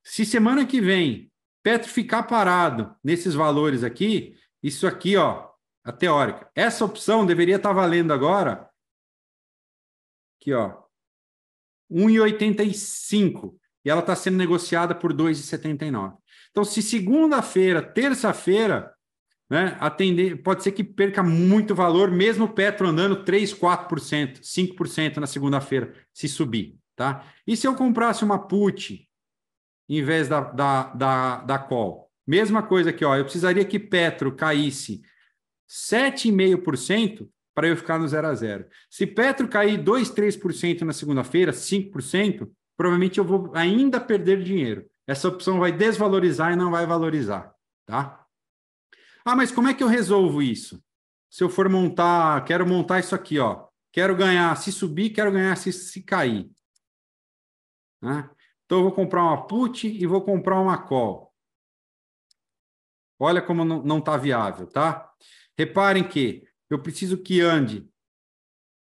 Se semana que vem Petro ficar parado nesses valores aqui, isso aqui, ó, a teórica. Essa opção deveria estar valendo agora aqui, ó, 1,85 e ela está sendo negociada por 2,79. Então, se segunda-feira, terça-feira, né, atender, pode ser que perca muito valor, mesmo o Petro andando 3, 4%, 5% na segunda-feira, se subir, tá? E se eu comprasse uma put em vez da, da, da, da call. Mesma coisa aqui, ó, eu precisaria que Petro caísse 7,5% para eu ficar no 0 a 0. Se Petro cair 2, 3% na segunda-feira, 5%, provavelmente eu vou ainda perder dinheiro. Essa opção vai desvalorizar e não vai valorizar, tá? Ah, mas como é que eu resolvo isso? Se eu for montar, quero montar isso aqui, ó. Quero ganhar se subir, quero ganhar se, se cair. Né? Então, eu vou comprar uma put e vou comprar uma call. Olha como não está viável, tá? Reparem que eu preciso que ande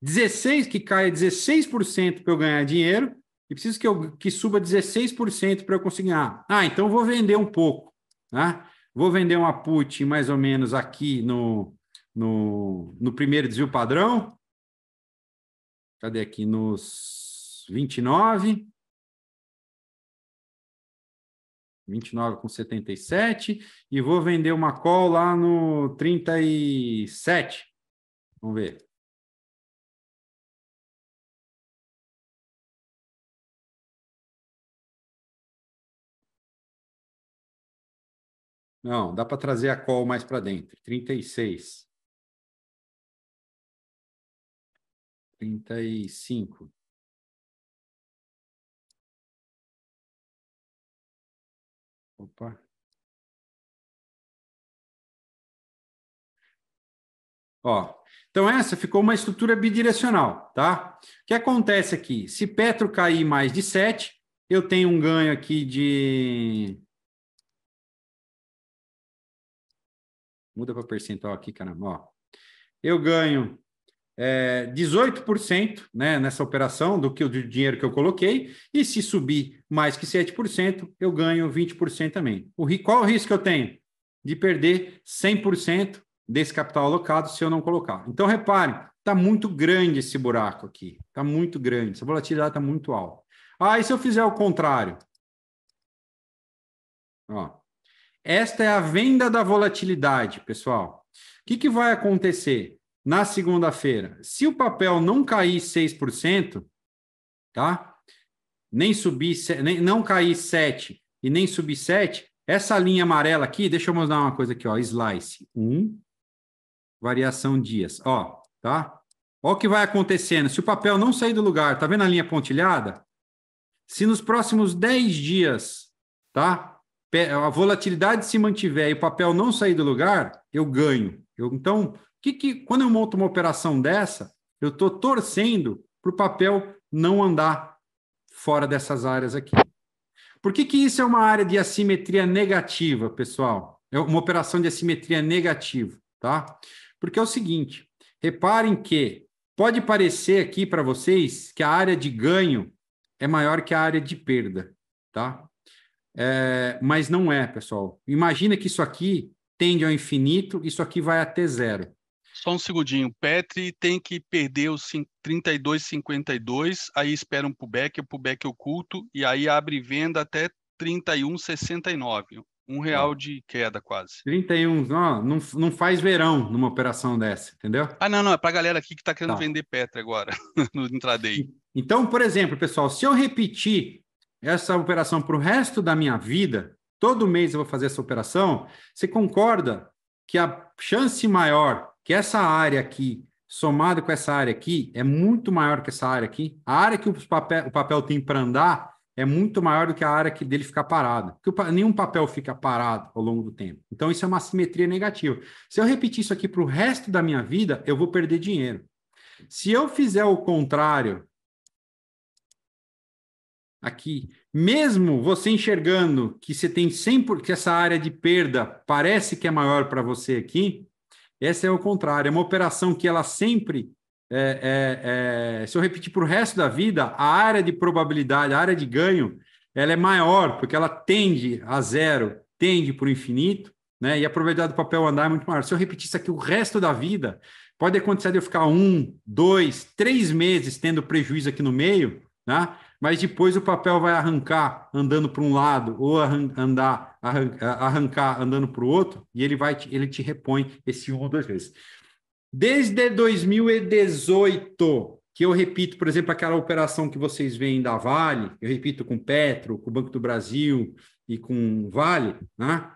16, que caia 16% para eu ganhar dinheiro, e preciso que, eu, que suba 16% para eu conseguir ganhar. Ah, então vou vender um pouco, né? Vou vender uma put mais ou menos aqui no, no, no primeiro desvio padrão. Cadê aqui? Nos 29. Vinte e vou vender uma call lá no 37. Vamos ver. Não, dá para trazer a call mais para dentro. 36. 35. Opa. Ó, então essa ficou uma estrutura bidirecional, tá? O que acontece aqui? Se Petro cair mais de 7, eu tenho um ganho aqui de... Muda para percentual aqui, caramba, ó. Eu ganho é, 18% né, nessa operação do que o dinheiro que eu coloquei, e se subir mais que 7%, eu ganho 20% também. O, qual o risco que eu tenho? De perder 100% desse capital alocado se eu não colocar. Então, repare, está muito grande esse buraco aqui, está muito grande, essa volatilidade está muito alta. Ah, e se eu fizer o contrário? Ó, esta é a venda da volatilidade, pessoal. O que, que vai acontecer? na segunda-feira. Se o papel não cair 6%, tá? Nem subir, nem, não cair 7 e nem subir 7, essa linha amarela aqui, deixa eu mostrar uma coisa aqui, ó, slice 1, variação dias, ó, tá? Ó o que vai acontecendo, se o papel não sair do lugar, tá vendo a linha pontilhada? Se nos próximos 10 dias, tá? A volatilidade se mantiver e o papel não sair do lugar, eu ganho. Eu, então, que, que quando eu monto uma operação dessa, eu estou torcendo para o papel não andar fora dessas áreas aqui. Por que, que isso é uma área de assimetria negativa, pessoal? É uma operação de assimetria negativa, tá? Porque é o seguinte, reparem que pode parecer aqui para vocês que a área de ganho é maior que a área de perda, tá? É, mas não é, pessoal. Imagina que isso aqui tende ao infinito, isso aqui vai até zero. Só um segundinho. Petri tem que perder os 32,52, aí espera um pullback, o pullback oculto, e aí abre venda até 31,69. Um real de queda quase. 31, não, não, não faz verão numa operação dessa, entendeu? Ah, não, não, é para a galera aqui que está querendo tá. vender Petri agora, no intraday. Então, por exemplo, pessoal, se eu repetir essa operação para o resto da minha vida, todo mês eu vou fazer essa operação, você concorda que a chance maior que essa área aqui, somada com essa área aqui, é muito maior que essa área aqui. A área que o papel, o papel tem para andar é muito maior do que a área que dele ficar parado. Porque nenhum papel fica parado ao longo do tempo. Então, isso é uma simetria negativa. Se eu repetir isso aqui para o resto da minha vida, eu vou perder dinheiro. Se eu fizer o contrário aqui, mesmo você enxergando que você tem 100%, que essa área de perda parece que é maior para você aqui, essa é o contrário, é uma operação que ela sempre. É, é, é se eu repetir para o resto da vida, a área de probabilidade, a área de ganho, ela é maior, porque ela tende a zero, tende para o infinito, né? e a probabilidade do papel andar é muito maior. Se eu repetir isso aqui o resto da vida, pode acontecer de eu ficar um, dois, três meses tendo prejuízo aqui no meio, né? mas depois o papel vai arrancar andando para um lado ou arran andar, arran arrancar andando para o outro e ele vai te, ele te repõe esse um ou duas vezes. Desde 2018, que eu repito, por exemplo, aquela operação que vocês veem da Vale, eu repito com Petro, com o Banco do Brasil e com Vale, né?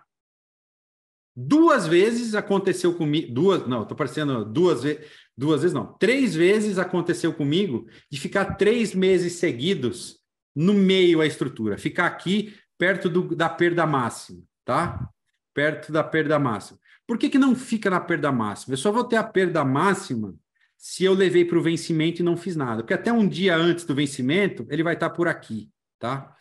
Duas vezes aconteceu comigo, duas, não, estou parecendo duas vezes duas vezes não, três vezes aconteceu comigo de ficar três meses seguidos no meio da estrutura, ficar aqui perto do, da perda máxima, tá? Perto da perda máxima. Por que, que não fica na perda máxima? Eu só vou ter a perda máxima se eu levei para o vencimento e não fiz nada, porque até um dia antes do vencimento ele vai estar tá por aqui, tá?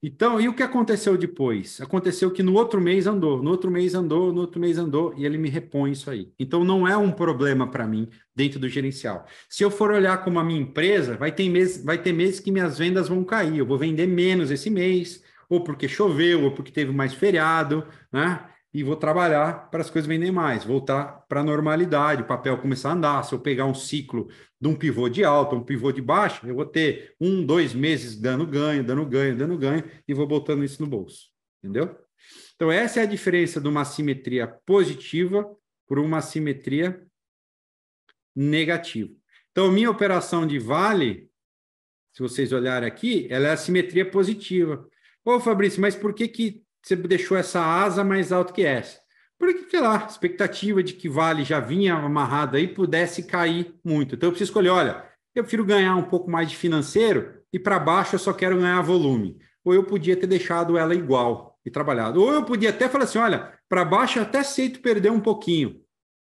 Então, e o que aconteceu depois? Aconteceu que no outro mês andou, no outro mês andou, no outro mês andou, e ele me repõe isso aí. Então, não é um problema para mim dentro do gerencial. Se eu for olhar como a minha empresa, vai ter, mês, vai ter meses que minhas vendas vão cair, eu vou vender menos esse mês, ou porque choveu, ou porque teve mais feriado, né? e vou trabalhar para as coisas venderem mais, voltar para a normalidade, o papel começar a andar. Se eu pegar um ciclo de um pivô de alta, um pivô de baixo, eu vou ter um, dois meses dando ganho, dando ganho, dando ganho, e vou botando isso no bolso. Entendeu? Então, essa é a diferença de uma simetria positiva por uma simetria negativa. Então, minha operação de vale, se vocês olharem aqui, ela é a simetria positiva. Ô, Fabrício, mas por que, que você deixou essa asa mais alta que essa. Porque, sei lá, expectativa de que vale já vinha amarrado aí, pudesse cair muito. Então eu preciso escolher, olha, eu prefiro ganhar um pouco mais de financeiro e para baixo eu só quero ganhar volume. Ou eu podia ter deixado ela igual e trabalhado. Ou eu podia até falar assim, olha, para baixo eu até aceito perder um pouquinho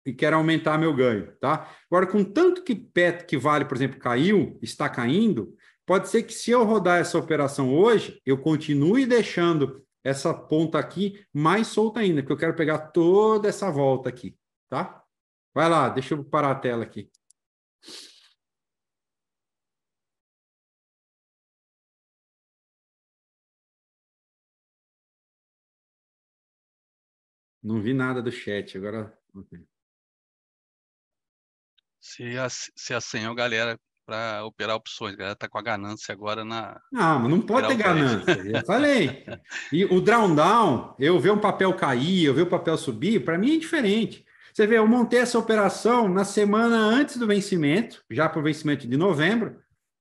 e quero aumentar meu ganho, tá? Agora, com tanto que PET que vale, por exemplo, caiu, está caindo, pode ser que se eu rodar essa operação hoje, eu continue deixando essa ponta aqui mais solta ainda, porque eu quero pegar toda essa volta aqui, tá? Vai lá, deixa eu parar a tela aqui. Não vi nada do chat, agora. Se, a, se a senha, a galera para operar opções. A galera está com a ganância agora na. Não, mas não pode ter ganância. Eu falei. E o drawdown, eu ver um papel cair, eu ver o um papel subir, para mim é diferente. Você vê, eu montei essa operação na semana antes do vencimento, já para o vencimento de novembro.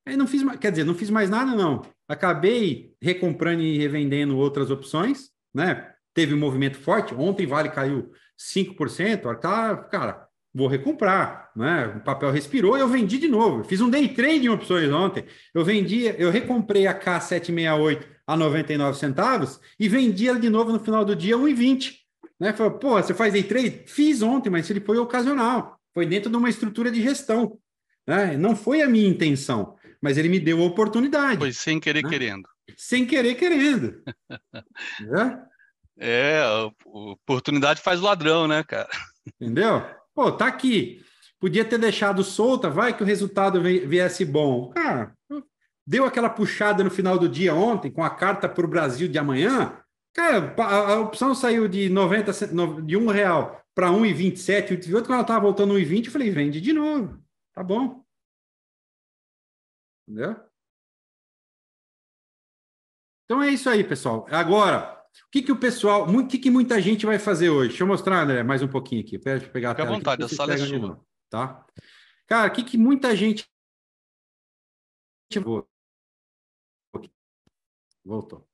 Aí não fiz, mais, quer dizer, não fiz mais nada, não. Acabei recomprando e revendendo outras opções, né? Teve um movimento forte. Ontem Vale caiu 5%. Tá, cara, vou recomprar, né? O papel respirou e eu vendi de novo. Eu fiz um day trade em opções ontem. Eu vendi, eu recomprei a K768 a 99 centavos e vendi ela de novo no final do dia 1,20. Né? Falei, pô, você faz day trade? Fiz ontem, mas ele foi ocasional. Foi dentro de uma estrutura de gestão. Né? Não foi a minha intenção, mas ele me deu a oportunidade. Foi sem querer né? querendo. Sem querer querendo. Né? é? é, oportunidade faz ladrão, né, cara? Entendeu? Pô, tá aqui. Podia ter deixado solta, vai que o resultado viesse bom. Cara, deu aquela puxada no final do dia ontem, com a carta para o Brasil de amanhã. Cara, a, opção saiu de 90, de um real para 1,27, Quando ela estava voltando 1,20, eu falei, vende de novo. Tá bom. Entendeu? Então é isso aí, pessoal. Agora, o que, que o pessoal, o que, que muita gente vai fazer hoje? Deixa eu mostrar, André, mais um pouquinho aqui. Pera, deixa eu pegar Fica a tela. à vontade, aqui, a sala é tá? Cara, o que, que muita gente. Voltou.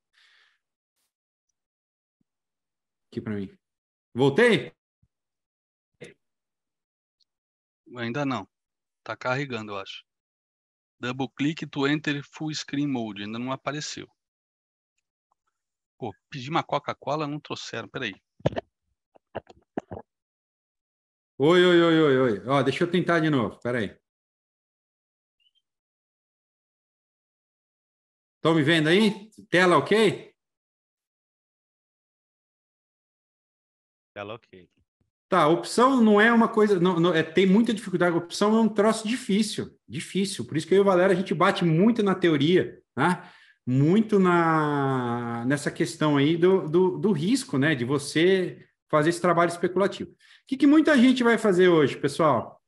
Aqui para mim. Voltei? Ainda não. Tá carregando, eu acho. Double click to enter full screen mode. Ainda não apareceu. Pô, pedi uma Coca-Cola, não trouxeram. Peraí. Oi, oi, oi, oi, oi. Ó, deixa eu tentar de novo. Peraí. Estão me vendo aí? Tela ok? Tela ok. Tá, opção não é uma coisa. Não, não, é, tem muita dificuldade. Opção é um troço difícil. Difícil. Por isso que eu e o Valério a gente bate muito na teoria. Né? muito na, nessa questão aí do, do, do risco, né? De você fazer esse trabalho especulativo. O que, que muita gente vai fazer hoje, pessoal?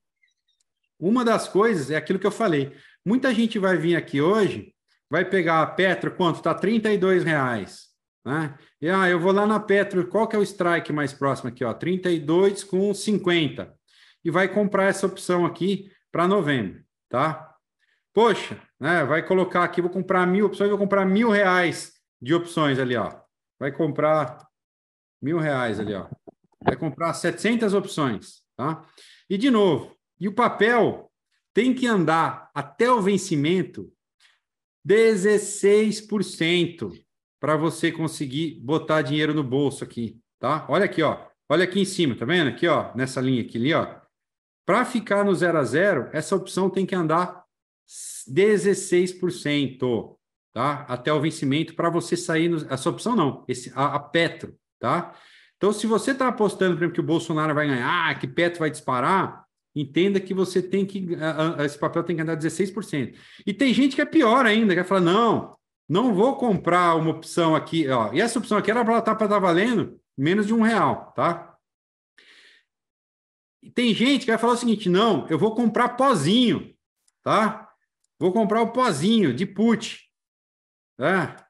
Uma das coisas é aquilo que eu falei. Muita gente vai vir aqui hoje, vai pegar a Petro, quanto? Está R$ reais. Né? E ah, eu vou lá na Petro, qual que é o strike mais próximo aqui? Ó, 32 com E vai comprar essa opção aqui para novembro, tá? Poxa, né? Vai colocar aqui, vou comprar mil opções, vou comprar mil reais de opções ali, ó. Vai comprar mil reais ali, ó. Vai comprar 700 opções, tá? E de novo, e o papel tem que andar até o vencimento 16% para você conseguir botar dinheiro no bolso aqui, tá? Olha aqui, ó. Olha aqui em cima, tá vendo? Aqui, ó, nessa linha aqui ali, ó. Para ficar no zero a zero, essa opção tem que andar 16%, tá? Até o vencimento para você sair no, essa opção não, esse a, a Petro, tá? Então, se você está apostando, por exemplo, que o Bolsonaro vai ganhar, que Petro vai disparar, entenda que você tem que a, a, esse papel tem que andar 16%. E tem gente que é pior ainda, que fala não, não vou comprar uma opção aqui, ó. E essa opção aqui era para estar tá, tá, valendo menos de um real, tá? tem gente que vai falar o seguinte: não, eu vou comprar pozinho, tá? Vou comprar o pozinho de put, tá?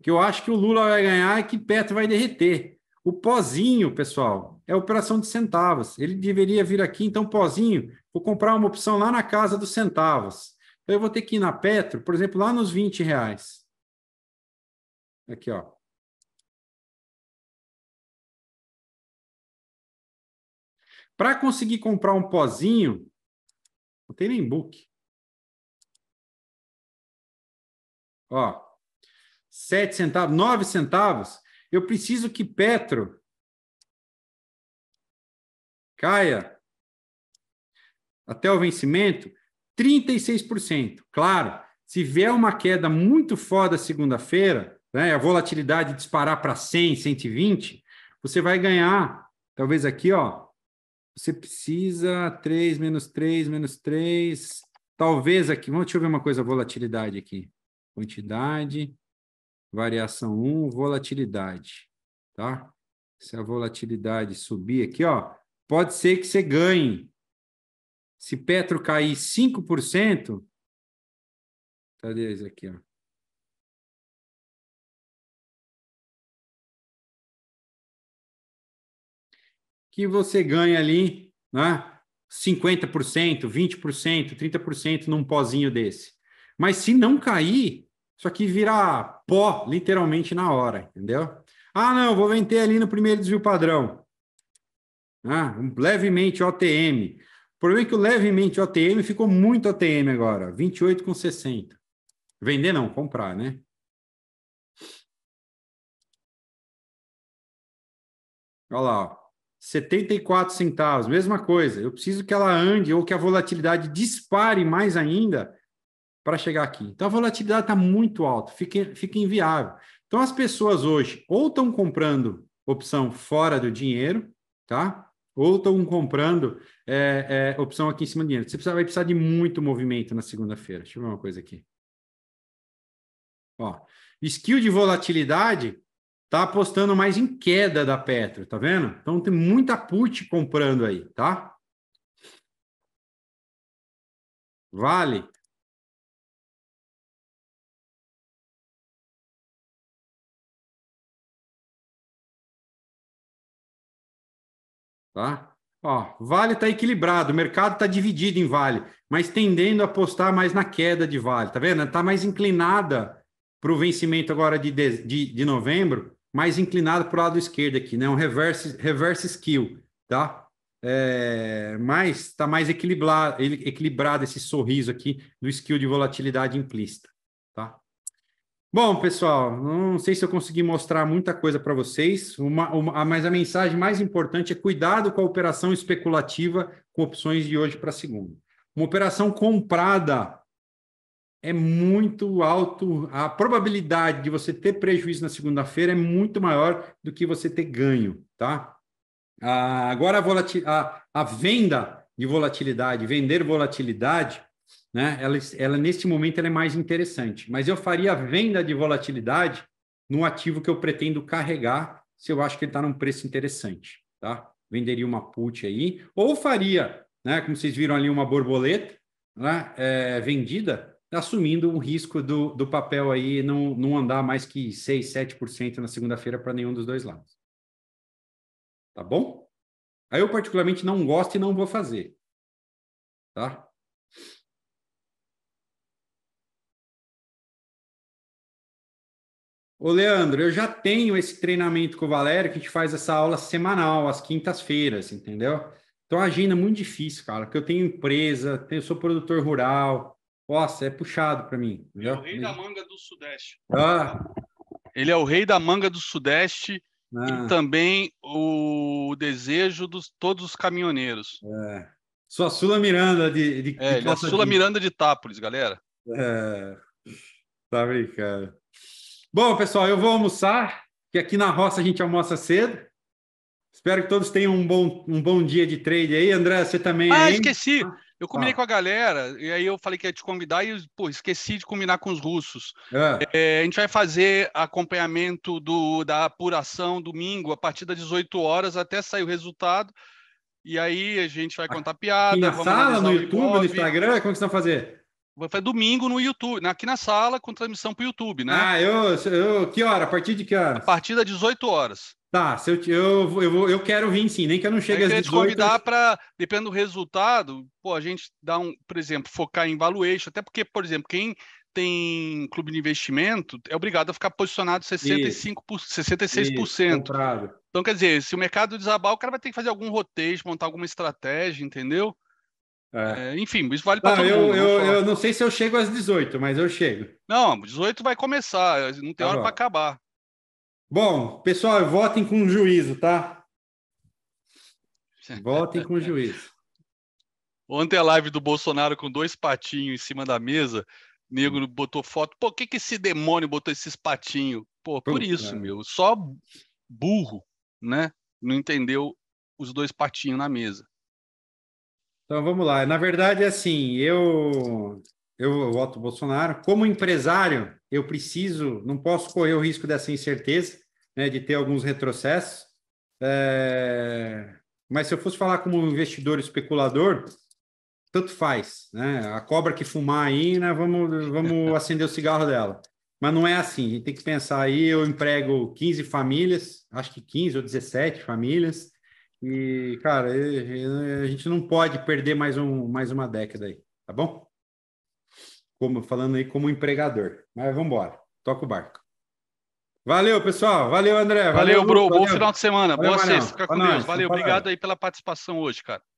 que eu acho que o Lula vai ganhar e que Petro vai derreter. O pozinho, pessoal, é operação de centavos. Ele deveria vir aqui, então, pozinho, vou comprar uma opção lá na casa dos centavos. Então, eu vou ter que ir na Petro, por exemplo, lá nos 20 reais. Aqui, ó. Para conseguir comprar um pozinho, não tem nem book. ó, 7 centavos, 9 centavos, eu preciso que Petro caia até o vencimento 36%. Claro, se vier uma queda muito foda segunda-feira, né, a volatilidade disparar para 100, 120, você vai ganhar, talvez aqui, ó, você precisa 3 menos 3 menos 3, talvez aqui, deixa eu ver uma coisa, a volatilidade aqui quantidade, variação 1, volatilidade, tá? Se a volatilidade subir aqui, ó, pode ser que você ganhe. Se Petro cair 5%, cadê isso aqui, ó? Que você ganha ali, né? 50%, 20%, 30% num pozinho desse. Mas se não cair, isso aqui vira pó, literalmente, na hora, entendeu? Ah, não, vou vender ali no primeiro desvio padrão. Ah, um levemente OTM. O problema é que o levemente OTM ficou muito OTM agora, 28,60. Vender não, comprar, né? Olha lá, ó. 74 centavos, mesma coisa. Eu preciso que ela ande ou que a volatilidade dispare mais ainda para chegar aqui. Então a volatilidade está muito alta, fica, fica inviável. Então as pessoas hoje ou estão comprando opção fora do dinheiro, tá? Ou estão comprando é, é, opção aqui em cima do dinheiro. Você precisa, vai precisar de muito movimento na segunda-feira. Deixa eu ver uma coisa aqui. Ó, skill de volatilidade está apostando mais em queda da Petro, tá vendo? Então tem muita put comprando aí, tá? Vale, Tá? Ó, vale está equilibrado, o mercado está dividido em vale, mas tendendo a apostar mais na queda de vale, tá vendo? Está mais inclinada para o vencimento agora de, de, de, novembro, mais inclinada para o lado esquerdo aqui, né? Um reverse, reverse skill, tá? É, mas está mais equilibrado, equilibrado esse sorriso aqui do skill de volatilidade implícita. Bom, pessoal, não sei se eu consegui mostrar muita coisa para vocês, uma, uma, mas a mensagem mais importante é cuidado com a operação especulativa com opções de hoje para segunda. Uma operação comprada é muito alto, a probabilidade de você ter prejuízo na segunda-feira é muito maior do que você ter ganho, tá? Ah, agora a, a, a venda de volatilidade, vender volatilidade, né? Ela, ela neste momento ela é mais interessante, mas eu faria a venda de volatilidade no ativo que eu pretendo carregar, se eu acho que ele está num preço interessante, tá? Venderia uma put aí, ou faria, né? Como vocês viram ali uma borboleta, né? É, vendida, assumindo o risco do, do papel aí não, não andar mais que 6, 7% na segunda-feira para nenhum dos dois lados. Tá bom? Aí eu particularmente não gosto e não vou fazer. Tá? Ô, Leandro, eu já tenho esse treinamento com o Valério, que a gente faz essa aula semanal, às quintas-feiras, entendeu? Então, a agenda é muito difícil, cara, porque eu tenho empresa, eu sou produtor rural. Nossa, é puxado para mim. Ele É o rei da manga do Sudeste. Ah. Ele é o rei da manga do Sudeste ah. e também o desejo de todos os caminhoneiros. É. Sua Sula Miranda de, de, é, de é Sula de... Miranda de Tápolis, galera. É. Tá brincando. Bom, pessoal, eu vou almoçar, que aqui na roça a gente almoça cedo. Espero que todos tenham um bom, um bom dia de trade aí. André, você também. Ah, aí? esqueci. Ah. Eu combinei ah. com a galera, e aí eu falei que ia te convidar, e pô, esqueci de combinar com os russos. É, é a gente vai fazer acompanhamento do, da apuração domingo, a partir das 18 horas, até sair o resultado. E aí a gente vai contar piada. Aqui na sala, no YouTube, no Instagram, como que vocês vão fazer? Foi domingo no YouTube, aqui na sala, com transmissão para o YouTube, né? Ah, eu, eu. Que hora? A partir de que hora? A partir das 18 horas. Tá, se eu, eu, eu, eu quero vir sim, nem que eu não chegue às 18. Eu te convidar para, dependendo do resultado, pô, a gente dá um, por exemplo, focar em valuation, até porque, por exemplo, quem tem clube de investimento é obrigado a ficar posicionado 65, isso, 66%. Isso, então, quer dizer, se o mercado desabar, o cara vai ter que fazer algum roteiro, montar alguma estratégia, entendeu? É. é. enfim, isso vale para todo eu, mundo. Eu, eu não sei se eu chego às 18, mas eu chego. Não, 18 vai começar, não tem tá hora para acabar. Bom, pessoal, votem com juízo, tá? Votem com juízo. Ontem a live do Bolsonaro com dois patinhos em cima da mesa, negro hum. botou foto. Pô, que, que esse demônio botou esses patinhos? Pô, por isso, meu. Só burro, né? Não entendeu os dois patinhos na mesa. Então vamos lá. Na verdade, assim, eu eu voto Bolsonaro. Como empresário, eu preciso, não posso correr o risco dessa incerteza, né, de ter alguns retrocessos. É... Mas se eu fosse falar como investidor especulador, tanto faz, né? A cobra que fumar aí, né? Vamos, vamos acender o cigarro dela. Mas não é assim, a gente tem que pensar aí, eu emprego 15 famílias, acho que 15 ou 17 famílias, e, cara, a gente não pode perder mais, um, mais uma década aí, tá bom? Como, falando aí como empregador. Mas vamos embora. Toca o barco. Valeu, pessoal. Valeu, André. Valeu, valeu bro. Valeu. Bom final de semana. Valeu, Boa sexta. Fica com Deus. Valeu. Obrigado aí pela participação hoje, cara.